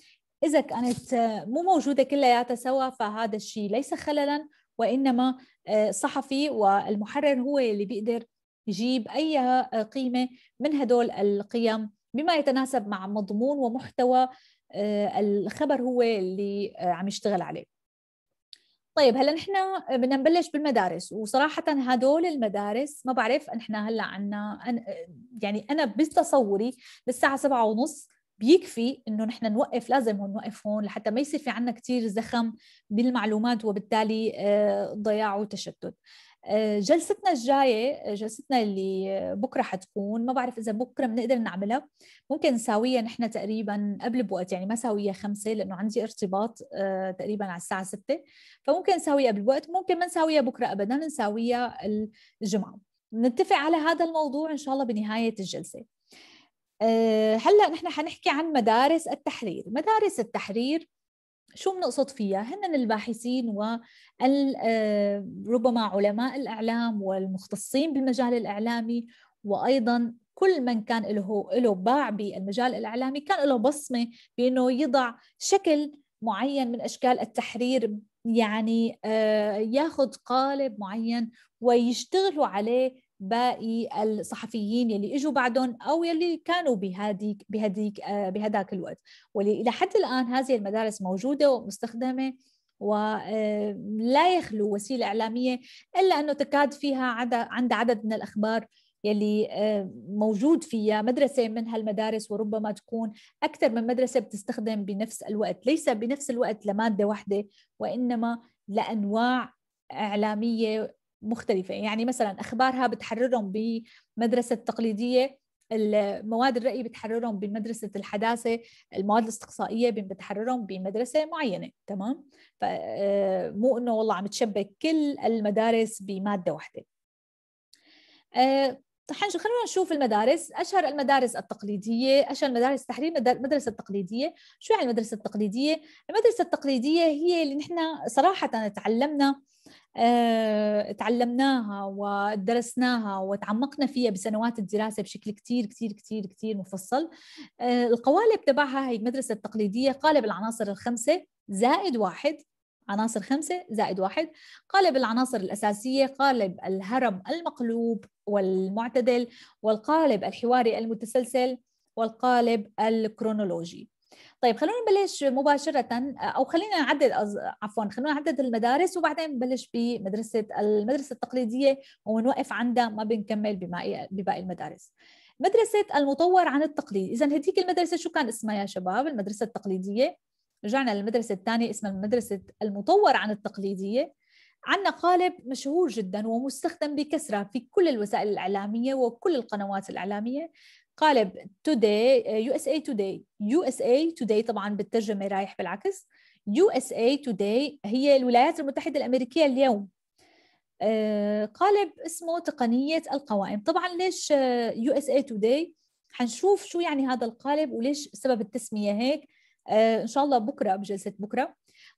إذا كانت آه، مو موجودة كلياتها سوا فهذا الشيء ليس خللا وإنما آه، صحفي والمحرر هو اللي بيقدر يجيب أي آه، قيمة من هدول القيم بما يتناسب مع مضمون ومحتوى الخبر هو اللي عم يشتغل عليه طيب هلا نحن بدنا نبلش بالمدارس وصراحه هدول المدارس ما بعرف نحن هلا عنا يعني انا بتصوري للساعه سبعة ونص بيكفي انه نحن نوقف لازم هون نوقف هون لحتى ما يصير في عنا كثير زخم بالمعلومات وبالتالي آه، ضياع وتشتت آه، جلستنا الجاية جلستنا اللي بكرة حتكون ما بعرف إذا بكرة بنقدر نعملها ممكن نساويها نحن تقريبا قبل بوقت يعني ما ساويها خمسة لأنه عندي ارتباط آه، تقريبا على الساعة ستة فممكن نساويها قبل بوقت ممكن ما نساويها بكرة أبدا نساويها الجمعة نتفق على هذا الموضوع إن شاء الله بنهاية الجلسة آه، هلا نحن حنحكي عن مدارس التحرير مدارس التحرير شو بنقصد فيها؟ هن الباحثين وربما آه، علماء الإعلام والمختصين بالمجال الإعلامي وأيضا كل من كان له له باع بالمجال الإعلامي كان له بصمة بأنه يضع شكل معين من أشكال التحرير يعني آه، ياخذ قالب معين ويشتغلوا عليه باقي الصحفيين يلي اجوا بعدهم او يلي كانوا بهذيك بهذيك آه، بهذاك الوقت والى حد الان هذه المدارس موجوده ومستخدمه ولا آه، يخلو وسيله اعلاميه الا انه تكاد فيها عند عدد من الاخبار يلي آه، موجود فيها مدرسه من هالمدارس وربما تكون اكثر من مدرسه بتستخدم بنفس الوقت ليس بنفس الوقت لماده واحده وانما لانواع اعلاميه مختلفة يعني مثلا أخبارها بتحررهم بمدرسة تقليدية المواد الرأي بتحررهم بمدرسة الحداثة المواد الاستقصائية بتحررهم بمدرسة معينة تمام فمو آه، إنه والله عم تشبك كل المدارس بمادة واحدة آه، طيب شو خلونا نشوف المدارس اشهر المدارس التقليديه اشهر المدارس التحرير المدرسه التقليديه شو يعني المدرسه التقليديه المدرسه التقليديه هي اللي نحن صراحه تعلمنا آه، تعلمناها ودرسناها وتعمقنا فيها بسنوات الدراسة بشكل كثير كثير كثير كثير مفصل آه، القوالب تبعها هي المدرسة التقليدية قالب العناصر الخمسة زائد واحد عناصر خمسة زائد واحد قالب العناصر الأساسية قالب الهرم المقلوب والمعتدل والقالب الحواري المتسلسل والقالب الكرونولوجي طيب خلونا نبلش مباشرة أو خلينا نعدد عفوا خلونا نعدد المدارس وبعدين نبلش بمدرسة المدرسة التقليدية ونوقف عندها ما بنكمل بباقي المدارس. مدرسة المطور عن التقليد، إذا هديك المدرسة شو كان اسمها يا شباب؟ المدرسة التقليدية. رجعنا للمدرسة الثانية اسمها المدرسة المطور عن التقليدية. عندنا قالب مشهور جدا ومستخدم بكثرة في كل الوسائل الإعلامية وكل القنوات الإعلامية قالب today آه، USA Today USA Today طبعا بالترجمة رايح بالعكس USA Today هي الولايات المتحدة الأمريكية اليوم آه، قالب اسمه تقنية القوائم طبعا ليش آه، USA Today حنشوف شو يعني هذا القالب وليش سبب التسمية هيك ان شاء الله بكرة بجلسة بكرة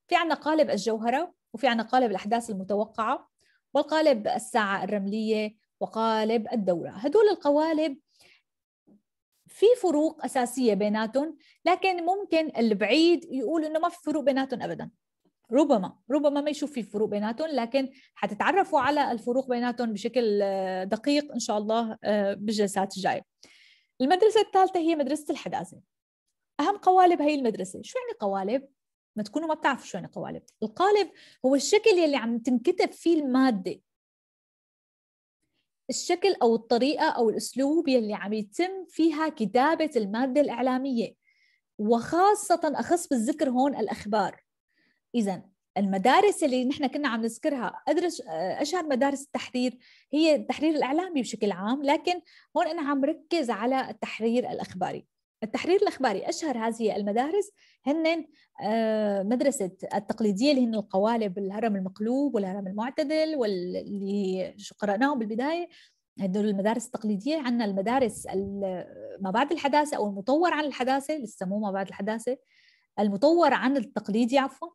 في عنا قالب الجوهرة وفي عنا قالب الأحداث المتوقعة والقالب الساعة الرملية وقالب الدورة هدول القوالب في فروق اساسيه بيناتهم لكن ممكن البعيد يقول انه ما في فروق بيناتهم ابدا ربما ربما ما يشوف في فروق بيناتهم لكن حتتعرفوا على الفروق بيناتهم بشكل آه، دقيق ان شاء الله آه، بالجلسات الجايه المدرسه الثالثه هي مدرسه الحداثه اهم قوالب هي المدرسه شو يعني قوالب ما تكونوا ما بتعرفوا شو يعني قوالب القالب هو الشكل يلي عم تنكتب فيه الماده الشكل او الطريقه او الاسلوب يلي عم يتم فيها كتابه الماده الاعلاميه وخاصه اخص بالذكر هون الاخبار اذا المدارس اللي نحن كنا عم نذكرها ادرس اشهر مدارس التحرير هي التحرير الاعلامي بشكل عام لكن هون انا عم ركز على التحرير الاخباري التحرير الإخباري أشهر هذه المدارس هن آه، مدرسة التقليدية اللي هن القوالب الهرم المقلوب والهرم المعتدل واللي قرأناهم بالبداية هدول المدارس التقليدية عندنا المدارس ما بعد الحداثة أو المطور عن الحداثة لسه مو ما بعد الحداثة المطور عن التقليدي عفوا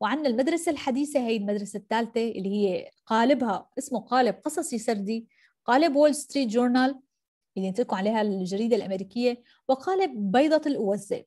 وعندنا المدرسة الحديثة هي المدرسة الثالثة اللي هي قالبها اسمه قالب قصصي سردي قالب وول ستريت جورنال اللي ينطلق عليها الجريدة الأمريكية وقالب بيضة الأوزة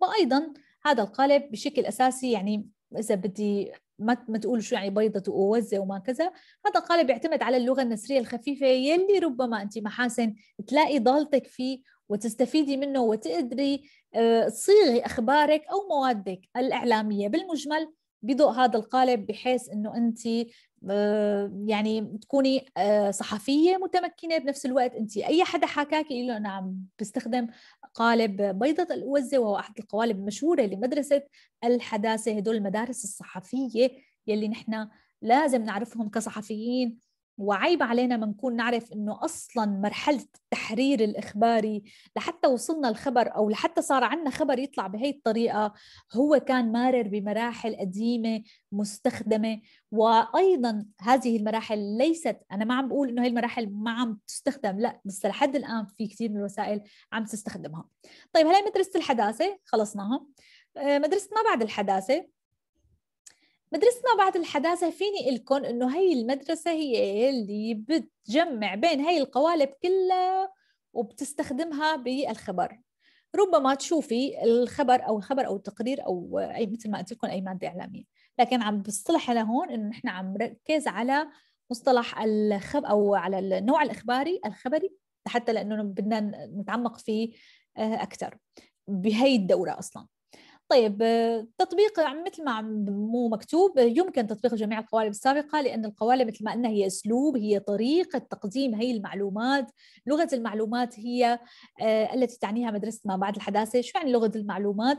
وأيضا هذا القالب بشكل أساسي يعني إذا بدي ما ما تقول شو يعني بيضة وأوزة وما كذا هذا قالب بيعتمد على اللغة النسرية الخفيفة يلي ربما أنت محاسن تلاقي ضالتك فيه وتستفيدي منه وتقدري آه، تصيغي أخبارك أو موادك الإعلامية بالمجمل بضوء هذا القالب بحيث انه انت آه، يعني تكوني آه، صحفيه متمكنه بنفس الوقت انت اي حدا حكاكي له انا عم بستخدم قالب بيضه الاوزه وهو احد القوالب المشهوره لمدرسه الحداثه هدول المدارس الصحفيه يلي نحن لازم نعرفهم كصحفيين وعيب علينا ما نكون نعرف انه اصلا مرحله التحرير الاخباري لحتى وصلنا الخبر او لحتى صار عندنا خبر يطلع بهي الطريقه هو كان مارر بمراحل قديمه مستخدمه وايضا هذه المراحل ليست انا ما عم بقول انه هي المراحل ما عم تستخدم لا بس لحد الان في كثير من الوسائل عم تستخدمها طيب هلا مدرسه الحداثه خلصناها آه، مدرستنا بعد الحداثه مدرستنا بعد الحداثة فيني لكم إنه هي المدرسة هي اللي بتجمع بين هي القوالب كلها وبتستخدمها بالخبر ربما تشوفي الخبر أو الخبر أو التقرير أو أي مثل ما قلت لكم أي مادة إعلامية لكن عم بصطلح لهون إنه نحن عم نركز على مصطلح الخب أو على النوع الإخباري الخبري حتى لأنه بدنا نتعمق فيه آه، أكثر بهي الدورة أصلاً طيب تطبيق مثل ما مو مكتوب يمكن تطبيق جميع القوالب السابقة لأن القوالب مثل ما قلنا هي أسلوب هي طريقة تقديم هي المعلومات لغة المعلومات هي آه، التي تعنيها مدرسة ما بعد الحداثة شو يعني لغة المعلومات؟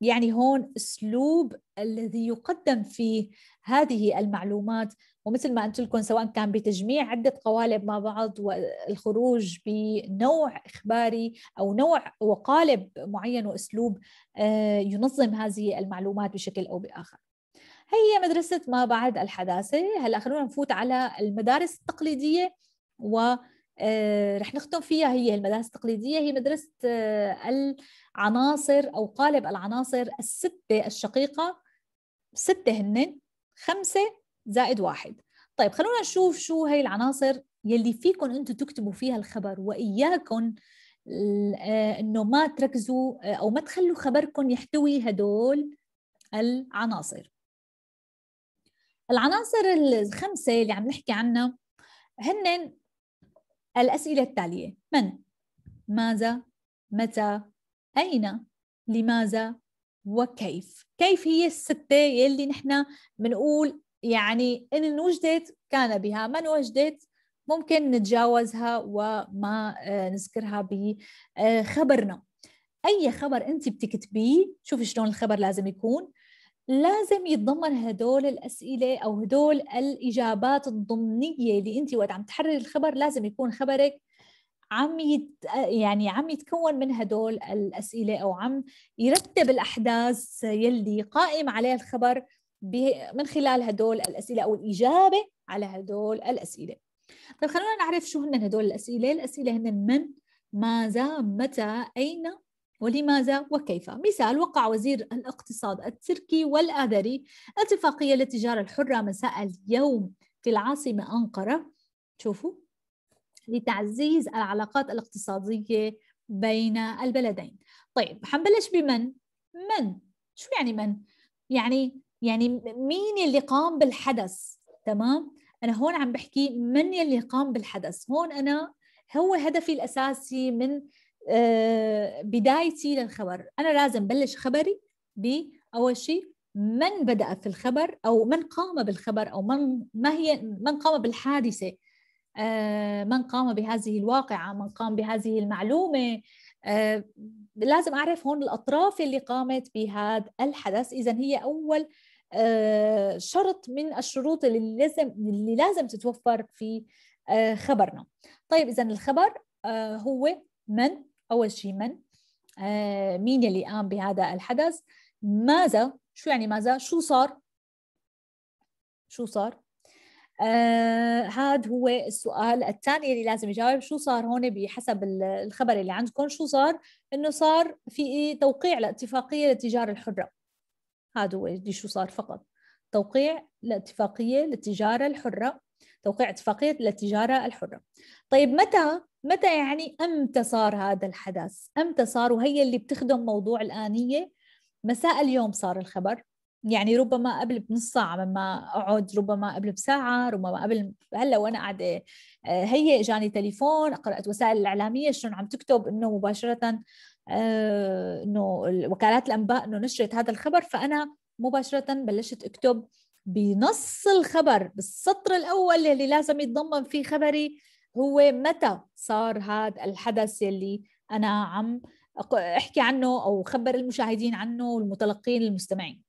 يعني هون أسلوب الذي يقدم فيه هذه المعلومات ومثل ما قلت لكم سواء كان بتجميع عدة قوالب مع بعض والخروج بنوع إخباري أو نوع وقالب معين وأسلوب آه، ينظم هذه المعلومات بشكل أو بآخر هي مدرسة ما بعد الحداثة هلأ خلونا نفوت على المدارس التقليدية و آه، رح نختم فيها هي المدارس التقليدية هي مدرسة آه، العناصر أو قالب العناصر الستة الشقيقة ستة هن خمسة زائد واحد طيب خلونا نشوف شو هي العناصر يلي فيكم انتم تكتبوا فيها الخبر واياكم آه، انه ما تركزوا آه، او ما تخلوا خبركم يحتوي هدول العناصر العناصر الخمسه اللي عم نحكي عنها هن الاسئله التاليه من ماذا متى اين لماذا وكيف كيف هي الستة يلي نحن بنقول يعني إن وجدت كان بها من وجدت ممكن نتجاوزها وما آه، نذكرها بخبرنا أي خبر أنت بتكتبيه شوفي شلون الخبر لازم يكون لازم يتضمن هدول الأسئلة أو هدول الإجابات الضمنية اللي أنت وقت عم تحرري الخبر لازم يكون خبرك عم يت... يعني عم يتكون من هدول الأسئلة أو عم يرتب الأحداث يلي قائم عليها الخبر من خلال هدول الأسئلة أو الإجابة على هدول الأسئلة طيب خلونا نعرف شو هن هدول الأسئلة الأسئلة هن من ماذا متى أين ولماذا وكيف مثال وقع وزير الاقتصاد التركي والآذري اتفاقية للتجارة الحرة مساء اليوم في العاصمة أنقرة شوفوا لتعزيز العلاقات الاقتصادية بين البلدين طيب حنبلش بمن من شو يعني من يعني يعني مين اللي قام بالحدث تمام انا هون عم بحكي من يلي قام بالحدث هون انا هو هدفي الاساسي من آه، بدايتي للخبر انا لازم بلش خبري باول شيء من بدا في الخبر او من قام بالخبر او من ما هي من قام بالحادثه آه، من قام بهذه الواقعه من قام بهذه المعلومه آه، لازم اعرف هون الاطراف اللي قامت بهذا الحدث اذا هي اول آه، شرط من الشروط اللي لازم اللي لازم تتوفر في آه، خبرنا طيب اذا الخبر آه، هو من اول شيء من مين اللي قام بهذا الحدث ماذا شو يعني ماذا شو صار شو صار آه هذا هو السؤال الثاني اللي لازم يجاوب شو صار هون بحسب الخبر اللي عندكم شو صار انه صار في توقيع لاتفاقيه للتجاره الحره هذا هو شو صار فقط توقيع الاتفاقية للتجارة الحرة توقيع اتفاقية للتجارة الحرة طيب متى متى يعني أمتى صار هذا الحدث أمتى صار وهي اللي بتخدم موضوع الآنية مساء اليوم صار الخبر يعني ربما قبل بنص ساعة مما أقعد ربما قبل بساعة ربما قبل هلا وأنا قاعدة آه، هي إجاني تليفون قرأت وسائل الإعلامية شلون عم تكتب إنه مباشرة انه وكالات الانباء انه نشرت هذا الخبر فانا مباشره بلشت اكتب بنص الخبر بالسطر الاول اللي لازم يتضمن فيه خبري هو متى صار هذا الحدث اللي انا عم احكي عنه او خبر المشاهدين عنه والمتلقين المستمعين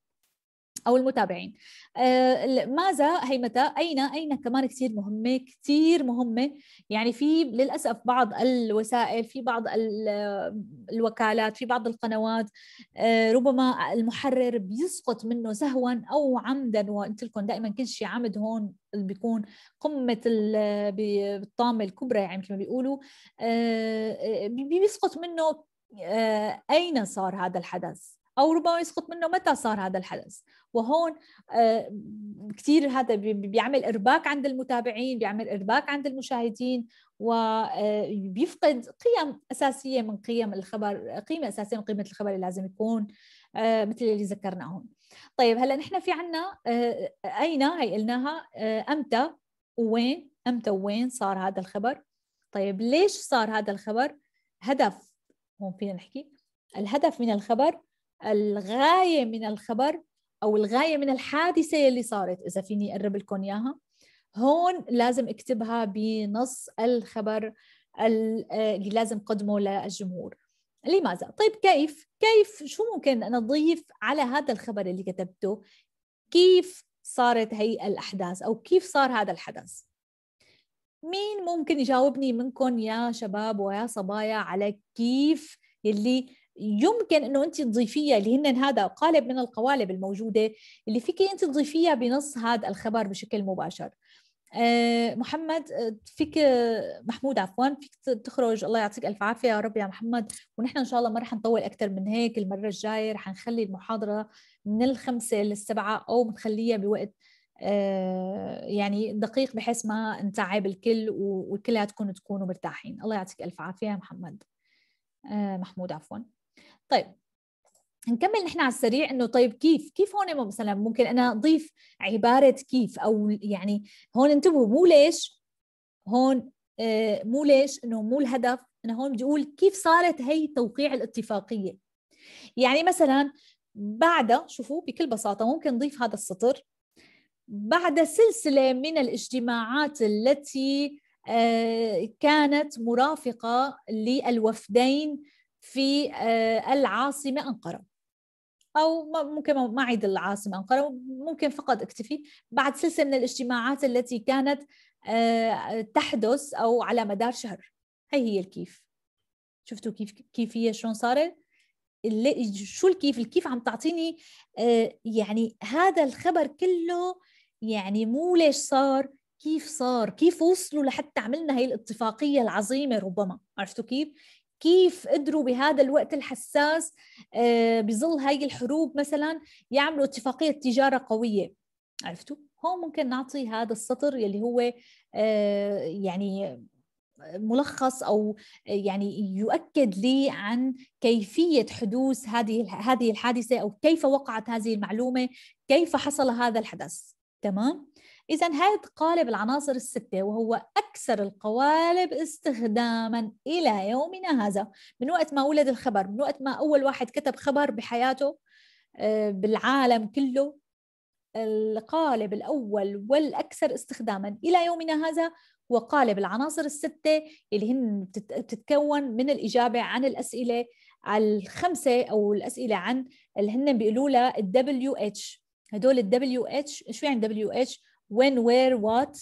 او المتابعين آه، ماذا هي متى اين اين كمان كثير مهمه كثير مهمه يعني في للاسف بعض الوسائل في بعض الوكالات في بعض القنوات آه، ربما المحرر بيسقط منه سهوا او عمدا وقلت لكم دائما كل شيء عمد هون بيكون قمه بالطامه الكبرى يعني مثل ما بيقولوا آه، بيسقط منه اين صار هذا الحدث او ربما يسقط منه متى صار هذا الحدث وهون آه، كثير هذا بيعمل ارباك عند المتابعين بيعمل ارباك عند المشاهدين وبيفقد آه، قيم اساسيه من قيم الخبر قيمه اساسيه من قيمه الخبر اللي لازم يكون آه، مثل اللي ذكرناه هون طيب هلا نحن في عنا اين هي قلناها امتى وين امتى وين صار هذا الخبر طيب ليش صار هذا الخبر هدف هون فينا نحكي الهدف من الخبر الغايه من الخبر او الغايه من الحادثه اللي صارت اذا فيني اقرب لكم اياها هون لازم اكتبها بنص الخبر آه، اللي لازم قدمه للجمهور لماذا؟ طيب كيف؟ كيف شو ممكن أنا أضيف على هذا الخبر اللي كتبته؟ كيف صارت هي الأحداث أو كيف صار هذا الحدث؟ مين ممكن يجاوبني منكم يا شباب ويا صبايا على كيف يلي يمكن انه انت تضيفيها اللي هن هذا قالب من القوالب الموجوده اللي فيك انت تضيفيها بنص هذا الخبر بشكل مباشر آه، محمد آه، فيك محمود عفوا فيك تخرج الله يعطيك الف عافيه يا رب يا محمد ونحن ان شاء الله ما رح نطول اكثر من هيك المره الجايه رح نخلي المحاضره من الخمسه للسبعه او بنخليها بوقت آه، يعني دقيق بحيث ما نتعب الكل وكلها تكونوا تكونوا مرتاحين الله يعطيك الف عافيه يا محمد محمود عفوا طيب نكمل نحن على السريع انه طيب كيف كيف هون مثلا ممكن انا اضيف عباره كيف او يعني هون انتبهوا مو ليش هون آه، مو ليش انه مو الهدف انا هون بدي اقول كيف صارت هي توقيع الاتفاقيه يعني مثلا بعد شوفوا بكل بساطه ممكن نضيف هذا السطر بعد سلسله من الاجتماعات التي آه، كانت مرافقه للوفدين في آه، العاصمة أنقرة أو ممكن ما عيد العاصمة أنقرة ممكن فقط اكتفي بعد سلسلة من الاجتماعات التي كانت آه، تحدث أو على مدار شهر هي هي الكيف شفتوا كيف كيف هي شلون صارت شو الكيف الكيف عم تعطيني آه، يعني هذا الخبر كله يعني مو ليش صار كيف صار كيف وصلوا لحتى عملنا هي الاتفاقية العظيمة ربما عرفتوا كيف كيف قدروا بهذا الوقت الحساس آه، بظل هاي الحروب مثلا يعملوا اتفاقية تجارة قوية عرفتوا؟ هون ممكن نعطي هذا السطر يلي هو آه، يعني ملخص او يعني يؤكد لي عن كيفيه حدوث هذه هذه الحادثه او كيف وقعت هذه المعلومه، كيف حصل هذا الحدث، تمام؟ إذا هذا قالب العناصر الستة وهو أكثر القوالب استخداما إلى يومنا هذا من وقت ما ولد الخبر من وقت ما أول واحد كتب خبر بحياته آه، بالعالم كله القالب الأول والأكثر استخداما إلى يومنا هذا هو قالب العناصر الستة اللي هن بتتكون من الإجابة عن الأسئلة على الخمسة أو الأسئلة عن اللي هن بيقولوا لها الدبليو WH هدول الدبليو WH شو يعني WH when where what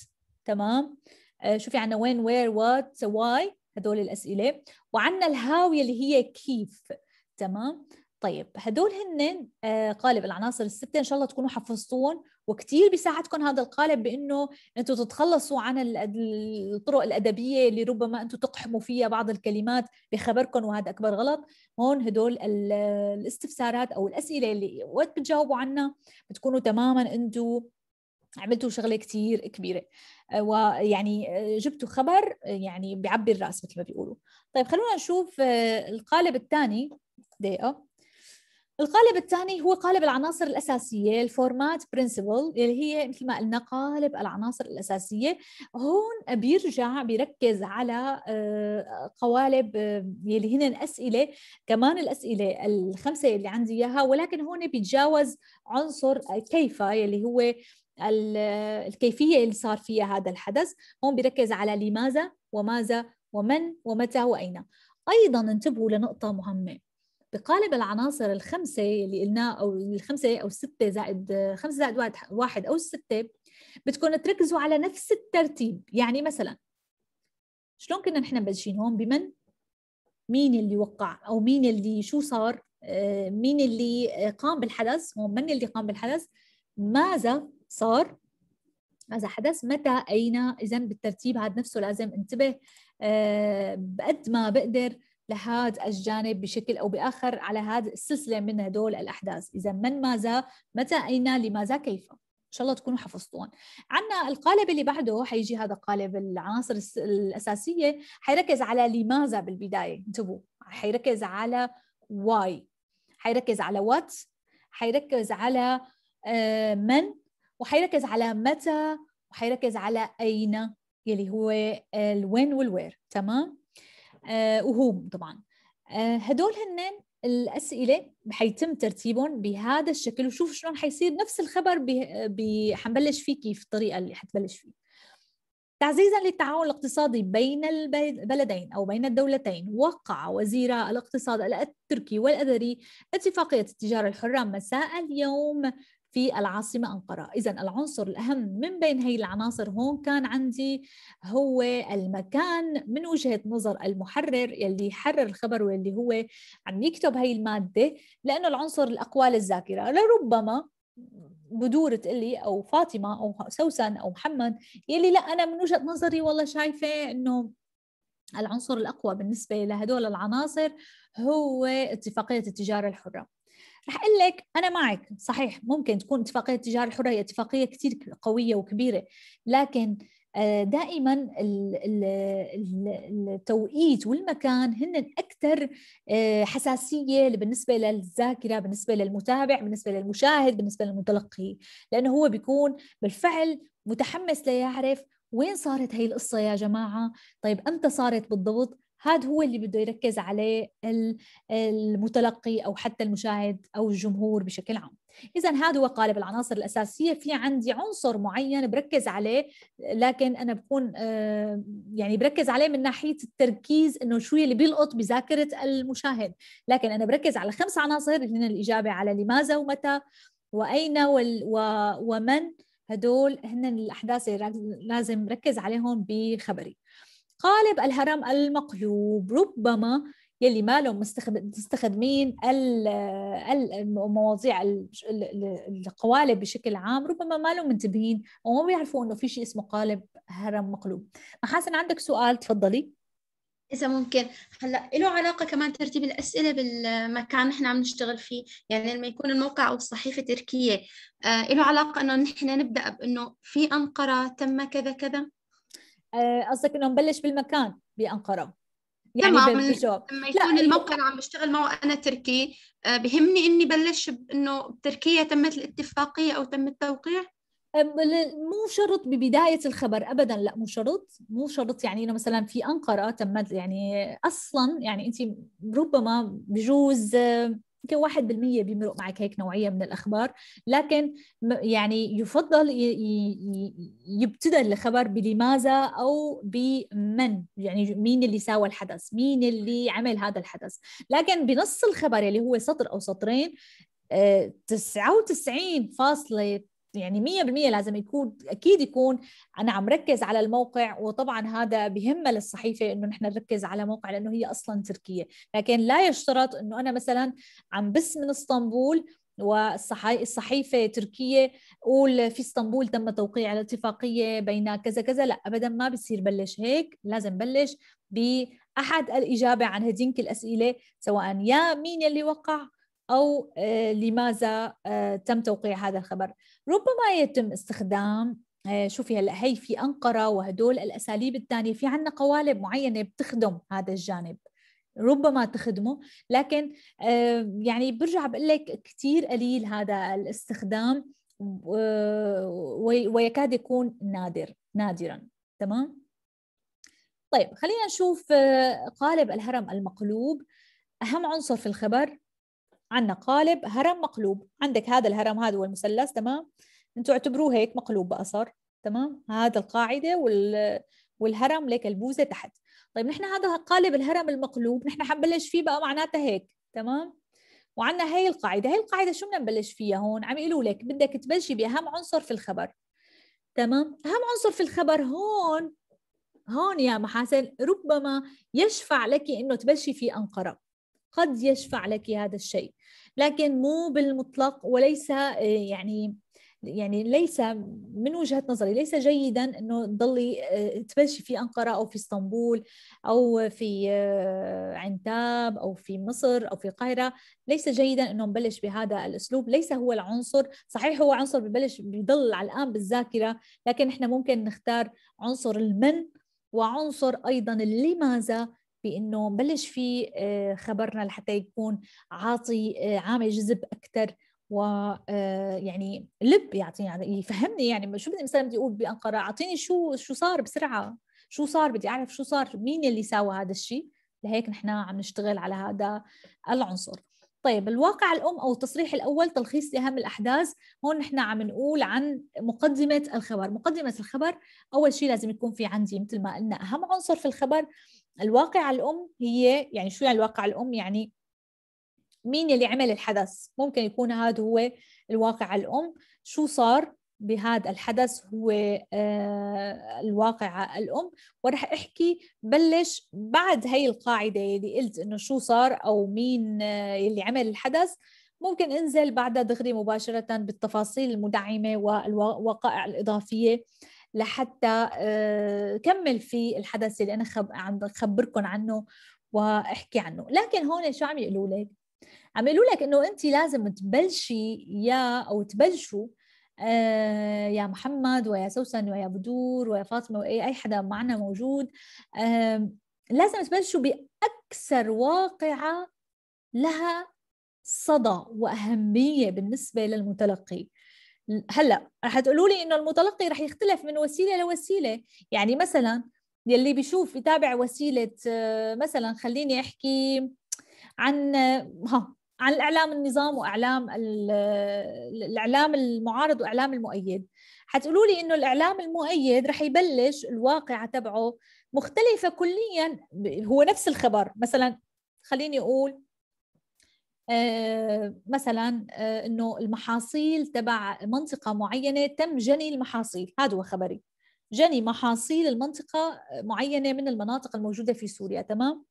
تمام آه، شوفي عندنا when where what why هدول الأسئلة وعندنا الهاوية اللي هي كيف تمام طيب هدول هن آه، قالب العناصر الستة إن شاء الله تكونوا حفظتوهم وكتير بيساعدكم هذا القالب بإنه أنتم تتخلصوا عن الطرق الأدبية اللي ربما أنتم تقحموا فيها بعض الكلمات بخبركم وهذا أكبر غلط هون هدول الاستفسارات أو الأسئلة اللي وقت بتجاوبوا عنها بتكونوا تماما أنتم عملتوا شغله كثير كبيره آه، ويعني آه، جبتوا خبر آه، يعني بيعبي الراس مثل ما بيقولوا طيب خلونا نشوف القالب الثاني دقيقه القالب الثاني هو قالب العناصر الأساسية الفورمات برنسبل اللي هي مثل ما قلنا قالب العناصر الأساسية هون بيرجع بيركز على قوالب اللي هن أسئلة كمان الأسئلة الخمسة اللي عندي إياها ولكن هون بيتجاوز عنصر كيف يلي هو الكيفيه اللي صار فيها هذا الحدث هون بيركز على لماذا وماذا ومن ومتى واين ايضا انتبهوا لنقطه مهمه بقالب العناصر الخمسه اللي قلناه او الخمسه او سته زائد خمسه زائد واحد, واحد او سته بدكم تركزوا على نفس الترتيب يعني مثلا شلون كنا نحن مبلشين هون بمن مين اللي وقع او مين اللي شو صار آه، مين اللي قام بالحدث هون من اللي قام بالحدث ماذا صار ماذا حدث متى أين إذا بالترتيب هذا نفسه لازم انتبه أه بقد ما بقدر لهذا الجانب بشكل أو بآخر على هذا السلسلة من هدول الأحداث إذا من ماذا متى أين لماذا كيف ان شاء الله تكونوا حفظتوهم عندنا القالب اللي بعده حيجي هذا قالب العناصر الاساسيه حيركز على لماذا بالبدايه انتبهوا حيركز على واي حيركز على وات حيركز على آه، من وحيركز على متى وحيركز على أين يلي هو الوين والوير تمام آه وهو طبعا آه هدول هن الأسئلة حيتم ترتيبهم بهذا الشكل وشوف شلون حيصير نفس الخبر حنبلش فيه كيف الطريقة اللي حتبلش فيه تعزيزا للتعاون الاقتصادي بين البلدين او بين الدولتين وقع وزيرا الاقتصاد التركي والاذري اتفاقيه التجاره الحره مساء اليوم في العاصمة أنقرة إذا العنصر الأهم من بين هي العناصر هون كان عندي هو المكان من وجهة نظر المحرر يلي حرر الخبر واللي هو عم يكتب هي المادة لأنه العنصر الأقوى للذاكرة لربما بدور تقلي او فاطمه او سوسن او محمد يلي لا انا من وجهه نظري والله شايفه انه العنصر الاقوى بالنسبه لهدول العناصر هو اتفاقيه التجاره الحره رح اقول لك انا معك صحيح ممكن تكون اتفاقيه التجاره الحره هي اتفاقيه كثير قويه وكبيره لكن آه، دائما التوقيت والمكان هن اكثر آه، حساسيه بالنسبه للذاكره بالنسبه للمتابع بالنسبه للمشاهد بالنسبه للمتلقي لانه هو بيكون بالفعل متحمس ليعرف وين صارت هي القصه يا جماعه طيب امتى صارت بالضبط هذا هو اللي بده يركز عليه المتلقي او حتى المشاهد او الجمهور بشكل عام اذا هذا هو قالب العناصر الاساسيه في عندي عنصر معين بركز عليه لكن انا بكون آه، يعني بركز عليه من ناحيه التركيز انه شو اللي بيلقط بذاكره المشاهد لكن انا بركز على خمس عناصر اللي هن الاجابه على لماذا ومتى واين ومن هدول هن الاحداث اللي لازم ركز عليهم بخبري قالب الهرم المقلوب ربما يلي ما لهم مستخدمين المواضيع القوالب بشكل عام ربما ما لهم منتبهين وما بيعرفوا انه في شيء اسمه قالب هرم مقلوب محاسن عندك سؤال تفضلي إذا ممكن هلا له علاقة كمان ترتيب الأسئلة بالمكان نحن عم نشتغل فيه، يعني لما يكون الموقع أو الصحيفة تركية آه، له علاقة إنه نحن نبدأ بإنه في أنقرة تم كذا كذا آه، قصدك انه نبلش بالمكان بانقره يعني تمام لما يكون الموقع اللي عم بشتغل معه انا تركي آه، بهمني اني بلش انه بتركيا تمت الاتفاقيه او تم التوقيع مو شرط ببداية الخبر أبدا لا مو شرط مو شرط يعني إنه مثلا في أنقرة تمت يعني أصلا يعني أنت ربما بجوز آه، يمكن 1% بيمرق معك هيك نوعيه من الاخبار لكن يعني يفضل يبتدى الخبر بلماذا او بمن يعني مين اللي ساوى الحدث مين اللي عمل هذا الحدث لكن بنص الخبر اللي هو سطر او سطرين آه، فاصلة يعني مية بالمية لازم يكون أكيد يكون أنا عم ركز على الموقع وطبعا هذا بهمة للصحيفة إنه نحن نركز على موقع لأنه هي أصلا تركية لكن لا يشترط إنه أنا مثلا عم بس من اسطنبول والصحيفه تركيه قول في اسطنبول تم توقيع الاتفاقيه اتفاقيه بين كذا كذا لا ابدا ما بصير بلش هيك لازم بلش باحد الاجابه عن هدينك الاسئله سواء يا مين اللي وقع أو آه، لماذا آه، تم توقيع هذا الخبر ربما يتم استخدام آه، شوفي هلا هي في أنقرة وهدول الأساليب الثانية في عنا قوالب معينة بتخدم هذا الجانب ربما تخدمه لكن يعني برجع بقول لك كثير قليل هذا الاستخدام ويكاد يكون نادر نادرا تمام طيب خلينا نشوف قالب الهرم المقلوب أهم عنصر في الخبر عندنا قالب هرم مقلوب عندك هذا الهرم هذا هو المثلث تمام انتم اعتبروه هيك مقلوب بقى صار تمام هذا القاعده وال والهرم لك البوزه تحت طيب نحن هذا قالب الهرم المقلوب نحن حنبلش فيه بقى معناتها هيك تمام وعندنا هي القاعده هي القاعده شو بدنا نبلش فيها هون عم يقولوا لك بدك تبلشي باهم عنصر في الخبر تمام اهم عنصر في الخبر هون هون يا محاسن ربما يشفع لك انه تبلشي في انقره قد يشفع لك هذا الشيء لكن مو بالمطلق وليس آه، يعني يعني ليس من وجهه نظري ليس جيدا انه تضلي آه، تبلشي في انقره او في اسطنبول او في آه، عنتاب او في مصر او في القاهره ليس جيدا انه نبلش بهذا الاسلوب ليس هو العنصر صحيح هو عنصر ببلش بيضل على الان بالذاكره لكن احنا ممكن نختار عنصر المن وعنصر ايضا لماذا بانه نبلش في آه، خبرنا لحتى يكون عاطي آه، عامل جذب اكثر و آه، يعني لب يعطيني يعني يفهمني يعني شو بدي مثلا بدي اقول بانقره اعطيني شو شو صار بسرعه شو صار بدي اعرف شو صار مين اللي ساوى هذا الشيء لهيك نحن عم نشتغل على هذا العنصر طيب الواقع الأم أو التصريح الأول تلخيص لأهم الأحداث هون نحن عم نقول عن مقدمة الخبر مقدمة الخبر أول شيء لازم يكون في عندي مثل ما قلنا أهم عنصر في الخبر الواقع الأم هي يعني شو يعني الواقع الأم يعني مين اللي عمل الحدث ممكن يكون هذا هو الواقع الأم شو صار بهذا الحدث هو آه، الواقعة الأم ورح أحكي بلش بعد هاي القاعدة اللي قلت إنه شو صار أو مين اللي آه، عمل الحدث ممكن انزل بعدها دغري مباشرة بالتفاصيل المدعمة والوقائع الإضافية لحتى آه، كمل في الحدث اللي أنا عم بخبركم عنه واحكي عنه لكن هون شو عم يقولوا لك عم يقولوا لك انه انت لازم تبلشي يا او تبلشوا آه، يا محمد ويا سوسن ويا بدور ويا فاطمه واي اي حدا معنا موجود لازم تبلشوا باكثر واقعه لها صدى واهميه بالنسبه للمتلقي هلا رح تقولوا لي انه المتلقي رح يختلف من وسيله لوسيله يعني مثلا يلي بيشوف يتابع وسيله آه، مثلا خليني احكي عن آه، ها عن الاعلام النظام واعلام الاعلام المعارض واعلام المؤيد حتقولوا لي انه الاعلام المؤيد رح يبلش الواقعه تبعه مختلفه كليا هو نفس الخبر مثلا خليني اقول آه، مثلا آه، انه المحاصيل تبع منطقه معينه تم جني المحاصيل هذا هو خبري جني محاصيل المنطقه معينه من المناطق الموجوده في سوريا تمام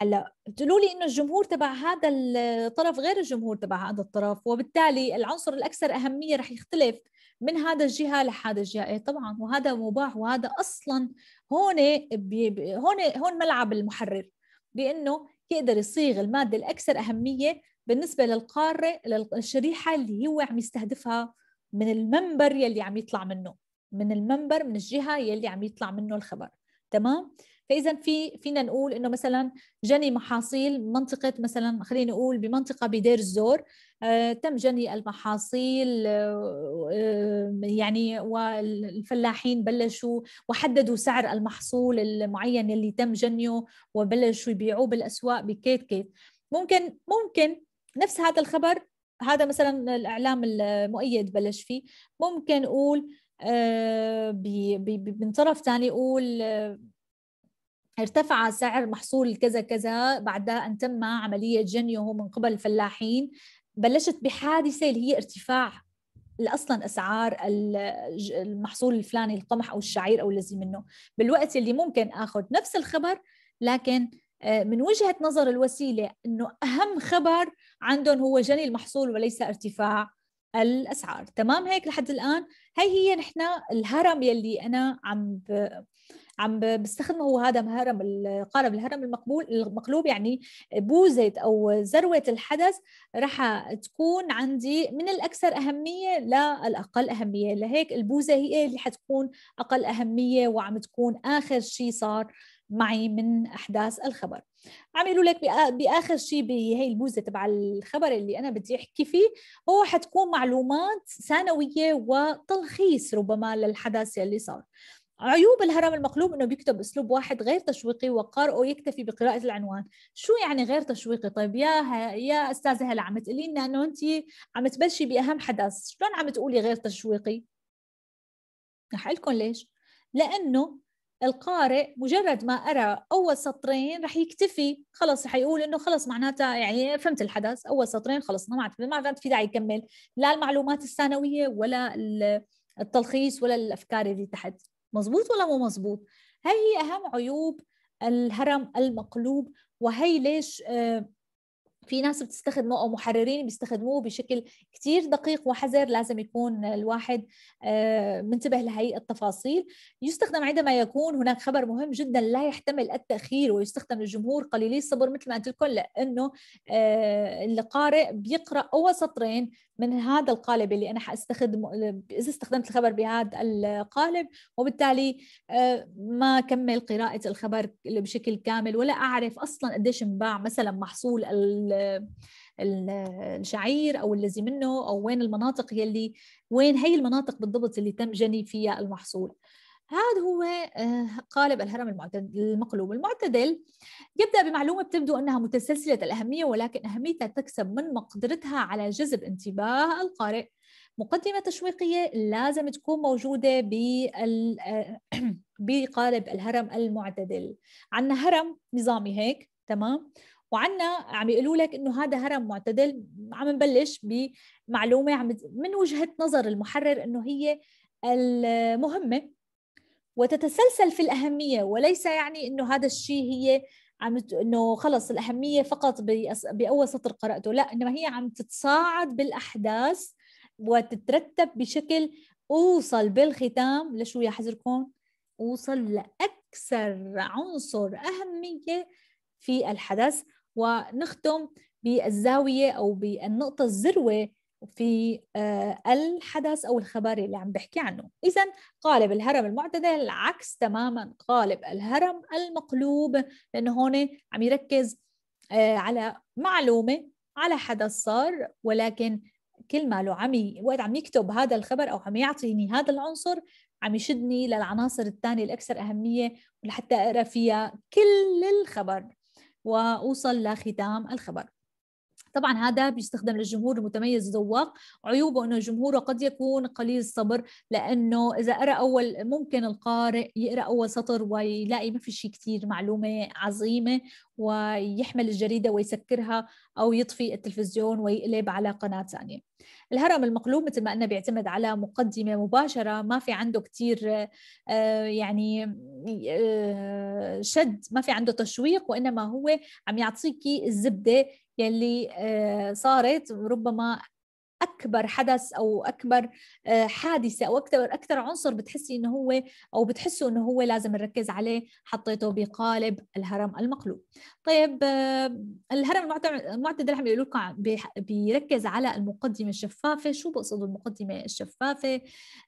هلا بتقولوا لي انه الجمهور تبع هذا الطرف غير الجمهور تبع هذا الطرف وبالتالي العنصر الاكثر اهميه رح يختلف من هذا الجهه لهذا الجهه إيه طبعا وهذا مباح وهذا اصلا هون بي هون هون ملعب المحرر بانه يقدر يصيغ الماده الاكثر اهميه بالنسبه للقاره للشريحه اللي هو عم يستهدفها من المنبر يلي عم يطلع منه من المنبر من الجهه يلي عم يطلع منه الخبر تمام فاذا في فينا نقول انه مثلا جني محاصيل منطقه مثلا خلينا نقول بمنطقه بدير الزور آه، تم جني المحاصيل آه، آه، يعني والفلاحين بلشوا وحددوا سعر المحصول المعين اللي تم جنيه وبلشوا يبيعوه بالاسواق بكيت كيت ممكن ممكن نفس هذا الخبر هذا مثلا الاعلام المؤيد بلش فيه ممكن اقول من طرف ثاني يقول ارتفع سعر محصول كذا كذا بعد أن تم عملية جنيه من قبل الفلاحين بلشت بحادثة اللي هي ارتفاع اصلا اسعار المحصول الفلاني القمح او الشعير او الذي منه بالوقت اللي ممكن اخذ نفس الخبر لكن آه، من وجهه نظر الوسيله انه اهم خبر عندهم هو جني المحصول وليس ارتفاع الاسعار تمام هيك لحد الان هي هي نحن الهرم يلي انا عم عم بستخدمه هو هذا مهرم القارب الهرم المقبول المقلوب يعني بوزة أو ذروة الحدث رح تكون عندي من الأكثر أهمية للأقل أهمية لهيك البوزة هي اللي حتكون أقل أهمية وعم تكون آخر شيء صار معي من احداث الخبر عم يقولوا لك باخر شيء بهي البوزه تبع الخبر اللي انا بدي احكي فيه هو حتكون معلومات ثانويه وتلخيص ربما للحدث اللي صار عيوب الهرم المقلوب انه بيكتب اسلوب واحد غير تشويقي وقارئه يكتفي بقراءه العنوان، شو يعني غير تشويقي؟ طيب يا ها يا استاذه هلا عم تقولي لنا انه انت عم تبلشي باهم حدث، شلون عم تقولي غير تشويقي؟ رح لكم ليش؟ لانه القارئ مجرد ما قرا اول سطرين رح يكتفي خلص رح يقول انه خلص معناتها يعني فهمت الحدث اول سطرين خلص ما ما في داعي يكمل لا المعلومات الثانويه ولا التلخيص ولا الافكار اللي تحت مظبوط ولا مو مظبوط هاي هي اهم عيوب الهرم المقلوب وهي ليش آه، في ناس بتستخدمه او محررين بيستخدموه بشكل كثير دقيق وحذر لازم يكون الواحد آه، منتبه لهي التفاصيل يستخدم عندما يكون هناك خبر مهم جدا لا يحتمل التاخير ويستخدم للجمهور قليلي الصبر مثل ما قلت لكم لانه القارئ آه، بيقرا اول سطرين من هذا القالب اللي انا حاستخدمه اذا استخدمت الخبر بهذا القالب وبالتالي آه، ما كمل قراءه الخبر بشكل كامل ولا اعرف اصلا قديش انباع مثلا محصول الشعير او الذي منه او وين المناطق يلي وين هي المناطق بالضبط اللي تم جني فيها المحصول هذا هو آه، قالب الهرم المقلوب المعتدل يبدأ بمعلومة بتبدو أنها متسلسلة الأهمية ولكن أهميتها تكسب من مقدرتها على جذب انتباه القارئ مقدمة تشويقية لازم تكون موجودة بال... آه، بقالب الهرم المعتدل عندنا هرم نظامي هيك تمام وعنا عم يقولوا لك انه هذا هرم معتدل عم نبلش بمعلومه عم من وجهه نظر المحرر انه هي المهمه وتتسلسل في الاهميه وليس يعني انه هذا الشيء هي عم انه خلص الاهميه فقط باول سطر قراته لا انما هي عم تتصاعد بالاحداث وتترتب بشكل اوصل بالختام لشو يا حذركم اوصل لاكثر عنصر اهميه في الحدث ونختم بالزاوية أو بالنقطة الذروة في آه، الحدث أو الخبر اللي عم بحكي عنه إذا قالب الهرم المعتدل عكس تماما قالب الهرم المقلوب لأنه هون عم يركز آه، على معلومة على حدث صار ولكن كل ما له عم وقت عم يكتب هذا الخبر أو عم يعطيني هذا العنصر عم يشدني للعناصر الثانية الأكثر أهمية ولحتى أقرأ فيها كل الخبر واوصل لختام الخبر طبعا هذا بيستخدم للجمهور المتميز الذواق عيوبه انه جمهوره قد يكون قليل الصبر لانه اذا قرا اول ممكن القارئ يقرا اول سطر ويلاقي ما في شيء كثير معلومه عظيمه ويحمل الجريده ويسكرها او يطفي التلفزيون ويقلب على قناه ثانيه. الهرم المقلوب مثل ما قلنا بيعتمد على مقدمه مباشره ما في عنده كثير آه، يعني آه، شد ما في عنده تشويق وانما هو عم يعطيكي الزبده يلي آه، صارت ربما اكبر حدث او اكبر آه، حادثه او اكثر اكثر عنصر بتحسي انه هو او بتحسوا انه هو لازم نركز عليه حطيته بقالب الهرم المقلوب. طيب آه، الهرم المعتدل عم يقولوا لكم بيركز على المقدمه الشفافه، شو بقصد المقدمه الشفافه؟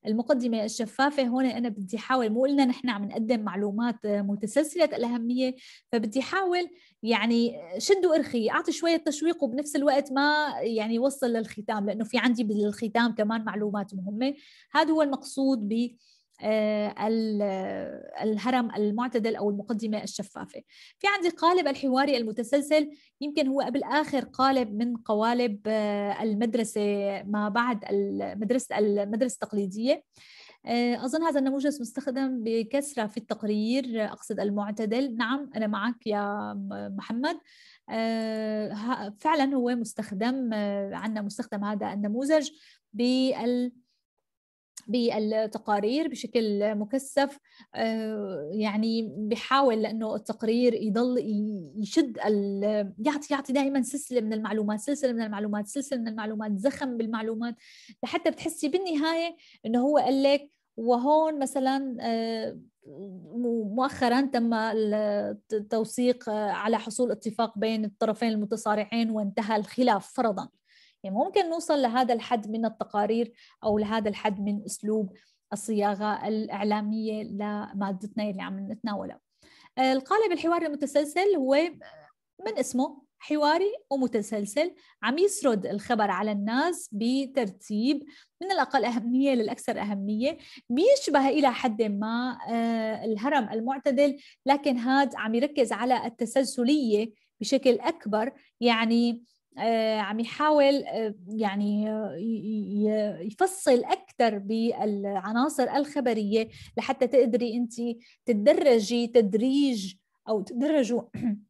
المقدمه الشفافه هون انا بدي احاول مو قلنا نحن عم نقدم معلومات متسلسله الاهميه فبدي احاول يعني شدوا ارخي اعطي شويه تشويق وبنفس الوقت ما يعني وصل للختام لانه في عندي بالختام كمان معلومات مهمه هذا هو المقصود ب آه، الهرم المعتدل او المقدمه الشفافه. في عندي قالب الحواري المتسلسل يمكن هو قبل اخر قالب من قوالب آه، المدرسه ما بعد المدرسه المدرسه التقليديه. آه، أظن هذا النموذج مستخدم بكثرة في التقرير أقصد المعتدل نعم أنا معك يا محمد آه، فعلا هو مستخدم آه، عندنا مستخدم هذا النموذج بال بالتقارير بشكل مكثف آه، يعني بحاول لانه التقرير يضل يشد يعطي يعطي دائما سلسله من المعلومات سلسله من المعلومات سلسله من المعلومات زخم بالمعلومات لحتى بتحسي بالنهايه انه هو قال لك وهون مثلا آه، مؤخرا تم التوثيق على حصول اتفاق بين الطرفين المتصارعين وانتهى الخلاف فرضا يعني ممكن نوصل لهذا الحد من التقارير أو لهذا الحد من أسلوب الصياغة الإعلامية لمادتنا اللي عم نتناولها آه، القالب الحواري المتسلسل هو من اسمه حواري ومتسلسل عم يسرد الخبر على الناس بترتيب من الأقل أهمية للأكثر أهمية بيشبه إلى حد ما آه، الهرم المعتدل لكن هاد عم يركز على التسلسلية بشكل أكبر يعني آه، عم يحاول آه، يعني يفصل اكثر بالعناصر الخبريه لحتى تقدري انت تدرجي تدريج او تدرجوا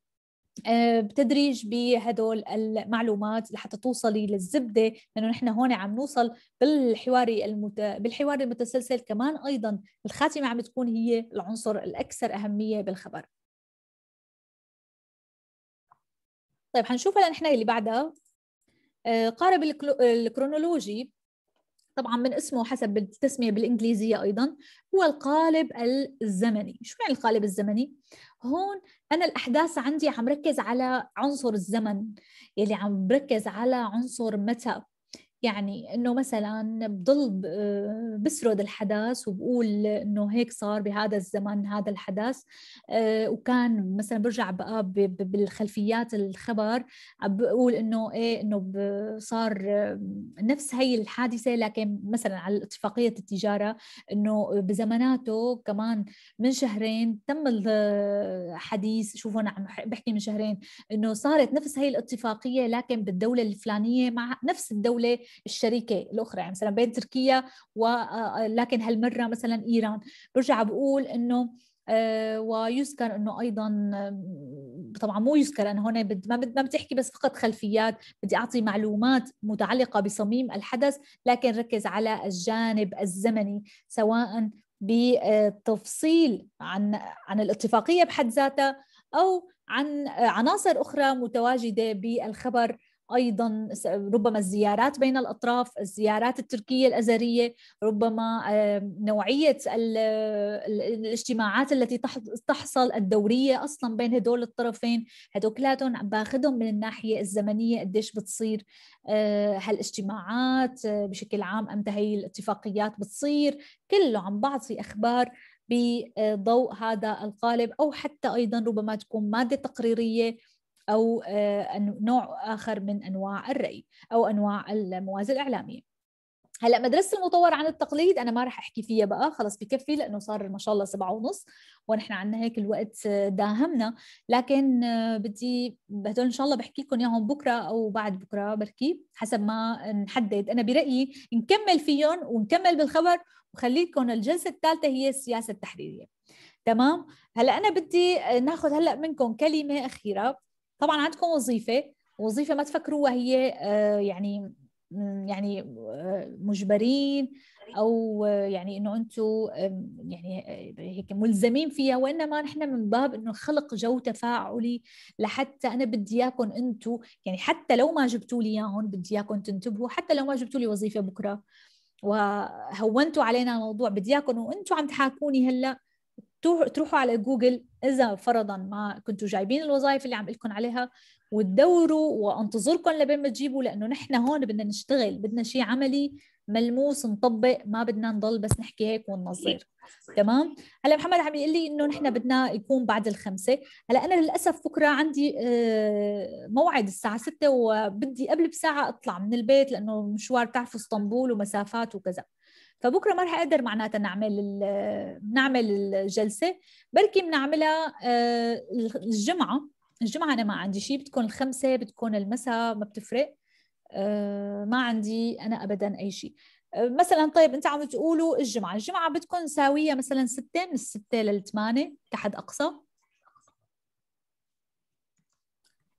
آه، بتدريج بهدول المعلومات لحتى توصلي للزبده لانه نحن هون عم نوصل بالحوار المت... بالحوار المتسلسل كمان ايضا الخاتمه عم تكون هي العنصر الاكثر اهميه بالخبر طيب حنشوف هلا نحن اللي بعدها آه، قارب الكرونولوجي طبعا من اسمه حسب التسمية بالإنجليزية أيضا هو القالب الزمني شو يعني القالب الزمني؟ هون أنا الأحداث عندي عم ركز على عنصر الزمن يلي عم بركز على عنصر متى يعني انه مثلا بضل بسرد الحدث وبقول انه هيك صار بهذا الزمن هذا الحدث آه، وكان مثلا برجع بقى بالخلفيات الخبر بقول انه ايه انه صار نفس هي الحادثه لكن مثلا على اتفاقيه التجاره انه بزماناته كمان من شهرين تم الحديث شوفوا انا عم بحكي من شهرين انه صارت نفس هي الاتفاقيه لكن بالدوله الفلانيه مع نفس الدوله الشريكه الاخرى يعني مثلا بين تركيا ولكن آه، هالمره مثلا ايران برجع بقول انه آه، ويذكر انه ايضا طبعا مو يذكر انا هون بد ما بد ما بتحكي بس فقط خلفيات بدي اعطي معلومات متعلقه بصميم الحدث لكن ركز على الجانب الزمني سواء بتفصيل عن عن الاتفاقيه بحد ذاتها او عن آه، عناصر اخرى متواجده بالخبر ايضا ربما الزيارات بين الاطراف الزيارات التركيه الازريه ربما نوعيه الاجتماعات التي تحصل الدوريه اصلا بين هدول الطرفين هدول كلاتهم باخذهم من الناحيه الزمنيه قديش بتصير آه، هالاجتماعات آه، بشكل عام امتى هي الاتفاقيات بتصير كله عم بعطي اخبار بضوء هذا القالب او حتى ايضا ربما تكون ماده تقريريه أو آه، نوع آخر من أنواع الرأي أو أنواع الموازي الإعلامية هلا مدرسه المطور عن التقليد انا ما رح احكي فيها بقى خلص بكفي لانه صار ما شاء الله سبعة ونص ونحن عندنا هيك الوقت داهمنا لكن آه، بدي هدول ان شاء الله بحكي لكم اياهم بكره او بعد بكره بركي حسب ما نحدد انا برايي نكمل فيهم ونكمل بالخبر وخليكم الجلسه الثالثه هي السياسه التحريريه تمام هلا انا بدي آه، ناخذ هلا منكم كلمه اخيره طبعا عندكم وظيفه وظيفه ما تفكروها هي آه، يعني يعني آه، مجبرين او آه، يعني انه انتم يعني هيك ملزمين فيها وانما نحن من باب انه خلق جو تفاعلي لحتى انا بدي اياكم انتم يعني حتى لو ما جبتوا لي اياهم بدي اياكم تنتبهوا حتى لو ما جبتوا لي وظيفه بكره وهونتوا علينا الموضوع بدي اياكم وانتم عم تحاكوني هلا تروحوا على جوجل اذا فرضا ما كنتوا جايبين الوظائف اللي عم لكم عليها وتدوروا وانتظركم لبين ما تجيبوا لانه نحن هون بدنا نشتغل بدنا شيء عملي ملموس نطبق ما بدنا نضل بس نحكي هيك وننظر تمام هلا محمد عم يقول لي انه نحن بدنا يكون بعد الخمسة هلا انا للاسف بكره عندي آه، موعد الساعه 6 وبدي قبل بساعه اطلع من البيت لانه مشوار بتعرفوا اسطنبول ومسافات وكذا فبكره ما رح اقدر معناتها نعمل نعمل الجلسه بركي بنعملها آه، الجمعه الجمعه انا ما عندي شيء بتكون الخمسه بتكون المساء ما بتفرق آه، ما عندي انا ابدا اي شيء آه، مثلا طيب انت عم تقولوا الجمعه الجمعه بتكون ساويه مثلا 6 من 6 لل 8 كحد اقصى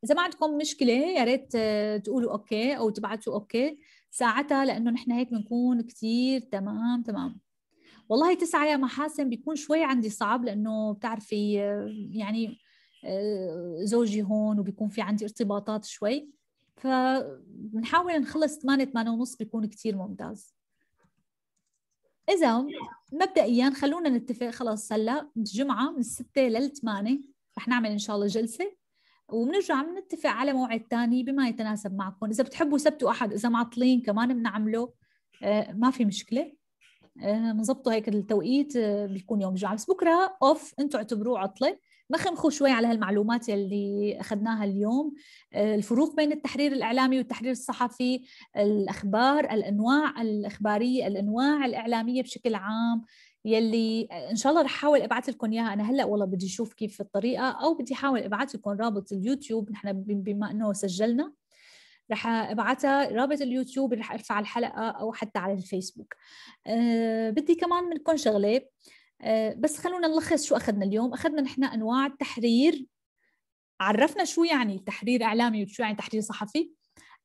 اذا ما عندكم مشكله يا ريت تقولوا اوكي او تبعتوا اوكي ساعتها لانه نحن هيك بنكون كثير تمام تمام والله تسعة يا محاسن بيكون شوي عندي صعب لانه بتعرفي يعني آه، زوجي هون وبيكون في عندي ارتباطات شوي فبنحاول نخلص 8 8 ونص بيكون كثير ممتاز اذا مبدئيا خلونا نتفق خلص هلا الجمعه من 6 لل 8 رح نعمل ان شاء الله جلسه وبنرجع بنتفق على موعد ثاني بما يتناسب معكم اذا بتحبوا سبت واحد اذا معطلين كمان بنعمله آه، ما في مشكله بنظبطه آه، هيك التوقيت آه، بيكون يوم الجمعه بس بكره اوف انتم اعتبروه عطله نخمخوا شوي على هالمعلومات اللي اخذناها اليوم الفروق بين التحرير الاعلامي والتحرير الصحفي الاخبار الانواع الاخباريه الانواع الاعلاميه بشكل عام يلي آه، ان شاء الله رح احاول ابعث لكم اياها انا هلا والله بدي اشوف كيف الطريقه او بدي احاول ابعث لكم رابط اليوتيوب نحن بما انه سجلنا رح ابعتها رابط اليوتيوب رح ارفع الحلقه او حتى على الفيسبوك أه بدي كمان منكم شغله أه بس خلونا نلخص شو اخذنا اليوم اخذنا نحن انواع التحرير عرفنا شو يعني تحرير اعلامي وشو يعني تحرير صحفي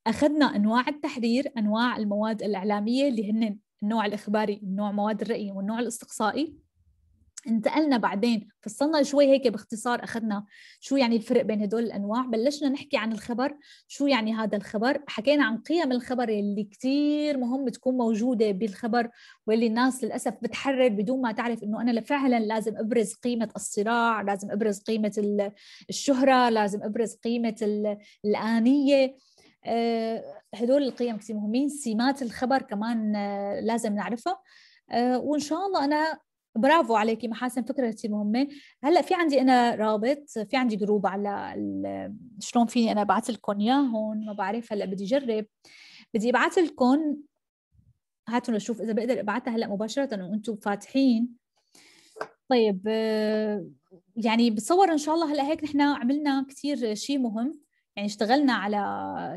اخذنا انواع التحرير انواع المواد الاعلاميه اللي هن النوع الإخباري النوع مواد الرأي والنوع الاستقصائي انتقلنا بعدين فصلنا شوي هيك باختصار اخذنا شو يعني الفرق بين هدول الانواع بلشنا نحكي عن الخبر شو يعني هذا الخبر حكينا عن قيم الخبر اللي كثير مهم تكون موجوده بالخبر واللي الناس للاسف بتحرر بدون ما تعرف انه انا فعلا لازم ابرز قيمه الصراع لازم ابرز قيمه الشهره لازم ابرز قيمه الانيه آه، هدول القيم كثير مهمين سمات الخبر كمان آه، لازم نعرفها آه، وان شاء الله انا برافو عليكي محاسن فكره كثير مهمه هلا في عندي انا رابط في عندي جروب على شلون فيني انا ابعث لكم اياه هون ما بعرف هلا بدي اجرب بدي ابعث لكم هاتوا نشوف اذا بقدر ابعثها هلا مباشره وانتم فاتحين طيب يعني بتصور ان شاء الله هلا هيك نحن عملنا كثير شيء مهم يعني اشتغلنا على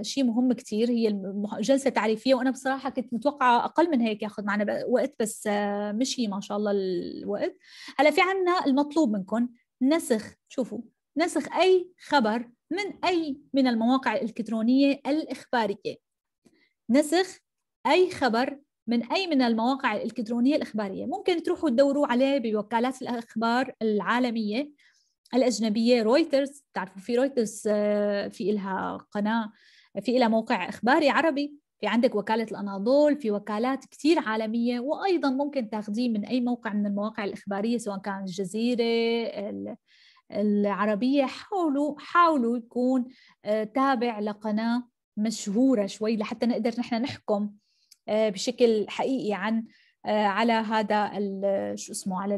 شيء مهم كثير هي جلسه تعريفيه وانا بصراحه كنت متوقعه اقل من هيك ياخذ معنا وقت بس آه، مشي ما شاء الله الوقت هلا في عنا المطلوب منكم نسخ شوفوا نسخ اي خبر من اي من المواقع الالكترونيه الاخباريه نسخ اي خبر من اي من المواقع الالكترونيه الاخباريه ممكن تروحوا تدوروا عليه بوكالات الاخبار العالميه الاجنبيه رويترز بتعرفوا في رويترز آه، في إلها قناه في إلها موقع اخباري عربي في عندك وكالة الأناضول في وكالات كثير عالمية وأيضا ممكن تاخذيه من أي موقع من المواقع الإخبارية سواء كان الجزيرة العربية حاولوا حاولوا يكون آه، تابع لقناة مشهورة شوي لحتى نقدر نحن نحكم آه، بشكل حقيقي عن على هذا شو اسمه على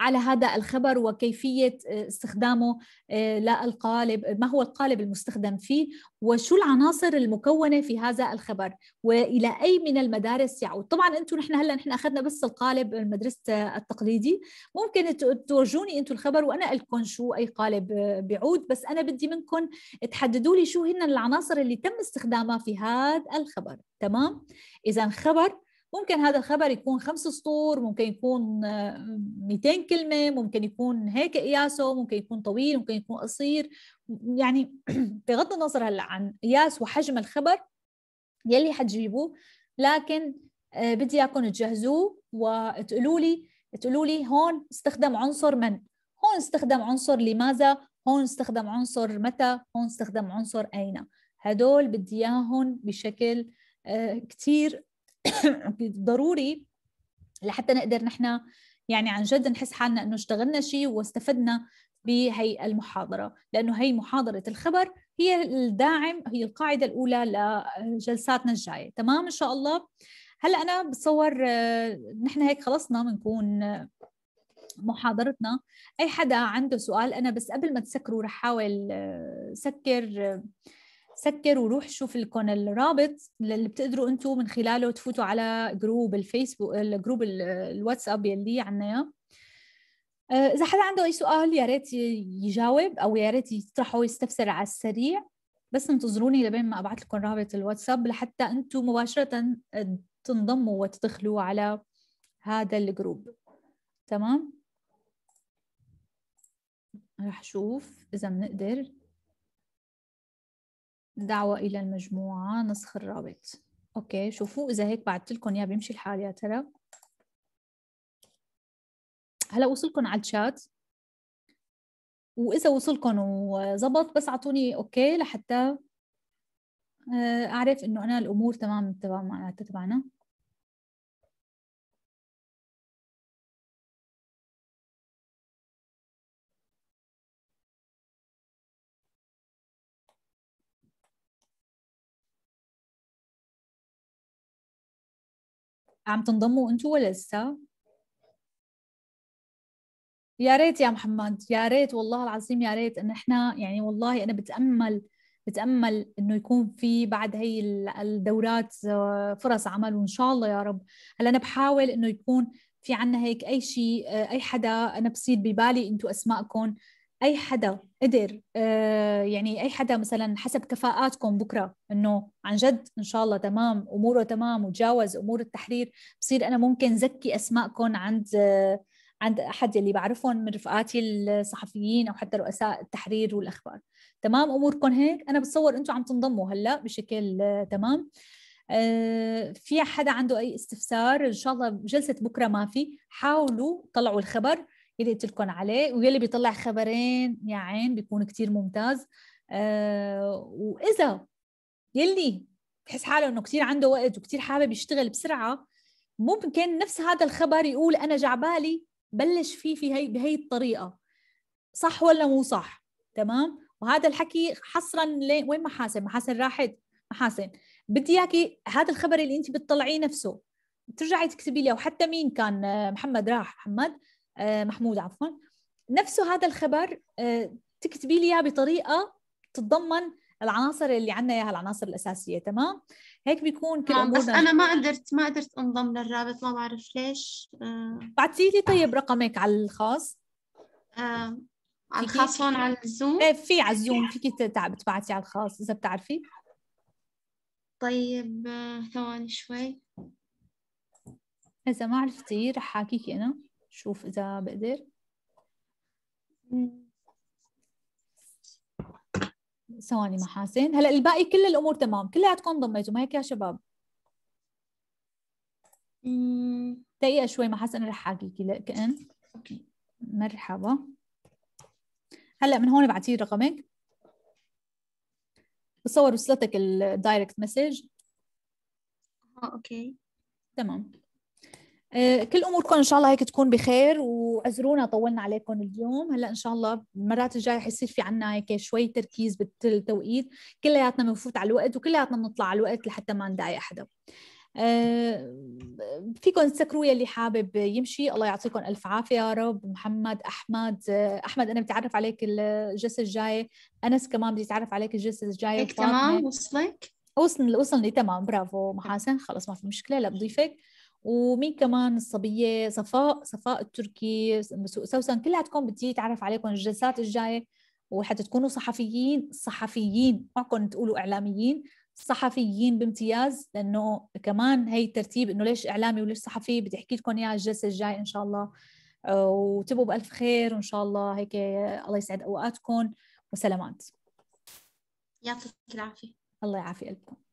على هذا الخبر وكيفية آه، استخدامه آه، للقالب ما هو القالب المستخدم فيه وشو العناصر المكونة في هذا الخبر وإلى أي من المدارس يعود طبعا أنتم نحن هلأ نحن أخذنا بس القالب المدرسة التقليدي ممكن تورجوني أنتم الخبر وأنا لكم شو أي قالب آه، بيعود بس أنا بدي منكم تحددوا لي شو هن العناصر اللي تم استخدامها في هذا الخبر تمام إذا خبر ممكن هذا الخبر يكون خمس سطور ممكن يكون 200 آه، كلمة ممكن يكون هيك قياسه ممكن يكون طويل ممكن يكون قصير يعني بغض النظر هلا عن قياس وحجم الخبر يلي حتجيبوه لكن آه، بدي اياكم تجهزوه وتقولوا لي تقولوا لي هون استخدم عنصر من هون استخدم عنصر لماذا هون استخدم عنصر متى هون استخدم عنصر اين هدول بدي اياهم بشكل آه، كثير ضروري لحتى نقدر نحن يعني عن جد نحس حالنا انه اشتغلنا شيء واستفدنا بهي المحاضرة لأنه هي محاضرة الخبر هي الداعم هي القاعدة الأولى لجلساتنا الجاية تمام إن شاء الله هلا أنا بتصور آه، نحن هيك خلصنا بنكون آه، محاضرتنا أي حدا عنده سؤال أنا بس قبل ما تسكروا رح حاول آه، سكر سكر وروح شوف لكم الرابط اللي بتقدروا انتم من خلاله تفوتوا على جروب الفيسبوك الجروب الواتساب يلي عنا اياه آه، اذا حدا عنده اي سؤال يا ريت يجاوب او يا ريت يطرحه يستفسر على السريع بس انتظروني لبين ما ابعث لكم رابط الواتساب لحتى انتم مباشره تنضموا وتدخلوا على هذا الجروب تمام راح شوف اذا بنقدر دعوة إلى المجموعة نسخ الرابط أوكي شوفوا إذا هيك بعدت لكم إياه بيمشي الحال يا ترى هلا وصلكم على الشات وإذا وصلكم وزبط بس أعطوني أوكي لحتى آه، أعرف إنه أنا الأمور تمام تبع معناتها تبعنا عم تنضموا انتوا ولا لسه؟ يا ريت يا محمد يا ريت والله العظيم يا ريت ان احنا يعني والله انا بتامل بتامل انه يكون في بعد هي الدورات آه، فرص عمل وان شاء الله يا رب هلا انا بحاول انه يكون في عنا هيك اي شيء آه، اي حدا انا بصير ببالي انتم اسماءكم اي حدا قدر آه، يعني اي حدا مثلا حسب كفاءاتكم بكره انه عن جد ان شاء الله تمام اموره تمام وتجاوز امور التحرير بصير انا ممكن زكي اسماءكم عند عند احد اللي بعرفهم من رفقاتي الصحفيين او حتى رؤساء التحرير والاخبار تمام اموركم هيك انا بتصور انتم عم تنضموا هلا بشكل آه، تمام آه، في حدا عنده اي استفسار ان شاء الله جلسه بكره ما في حاولوا طلعوا الخبر يلي قلت لكم عليه ويلي بيطلع خبرين يا عين بيكون كتير ممتاز آه واذا يلي بحس حاله انه كتير عنده وقت وكتير حابب يشتغل بسرعه ممكن نفس هذا الخبر يقول انا جعبالي بلش فيه في هي بهي الطريقه صح ولا مو صح تمام وهذا الحكي حصرا لين وين محاسن محاسن راحت محاسن بدي اياكي هذا الخبر اللي انت بتطلعيه نفسه ترجعي تكتبي لي او حتى مين كان آه، محمد راح محمد آه، محمود عفوا نفسه هذا الخبر آه، تكتبي لي اياه بطريقه تتضمن العناصر اللي عندنا اياها العناصر الاساسيه تمام هيك بيكون كل آه بس انا ما قدرت ما قدرت انضم للرابط ما بعرف ليش آه. بعتي لي طيب رقمك على الخاص آه. على الخاص هون على الزوم ايه في على الزوم فيك تبعتي على الخاص اذا بتعرفي طيب آه، ثواني شوي اذا ما عرفتي رح احاكيكي انا شوف إذا بقدر ثواني محاسن هلا الباقي كل الامور تمام كلياتكم ضميتوا ما هيك يا شباب دقيقه شوي محاسن رح احاكيكي لكن مرحبا هلا من هون بعتي رقمك بتصور وصلتك الدايركت مسج اه اوكي تمام آه، كل اموركم ان شاء الله هيك تكون بخير واعذرونا طولنا عليكم اليوم هلا ان شاء الله المرات الجايه حيصير في عنا هيك شوي تركيز بالتوقيت كلياتنا بنفوت على الوقت وكلياتنا بنطلع على الوقت لحتى ما نضايق حدا آه، فيكم تسكروا يلي حابب يمشي الله يعطيكم الف عافيه يا رب محمد احمد آه، احمد انا بتعرف عليك الجلسه الجايه انس كمان بدي اتعرف عليك الجلسه الجايه هيك تمام وصلك وصلني وصلني تمام برافو محاسن خلص ما في مشكله لا بضيفك ومين كمان الصبيه صفاء صفاء التركي سوسن كلياتكم بدي اتعرف عليكم الجلسات الجايه وحتى تكونوا صحفيين صحفيين معكم تقولوا اعلاميين صحفيين بامتياز لانه كمان هي الترتيب انه ليش اعلامي وليش صحفي بدي احكي لكم اياها الجلسه الجايه ان شاء الله آه، وتبقوا بالف خير وان شاء الله هيك الله يسعد اوقاتكم وسلامات يعطيك العافيه الله يعافي قلبكم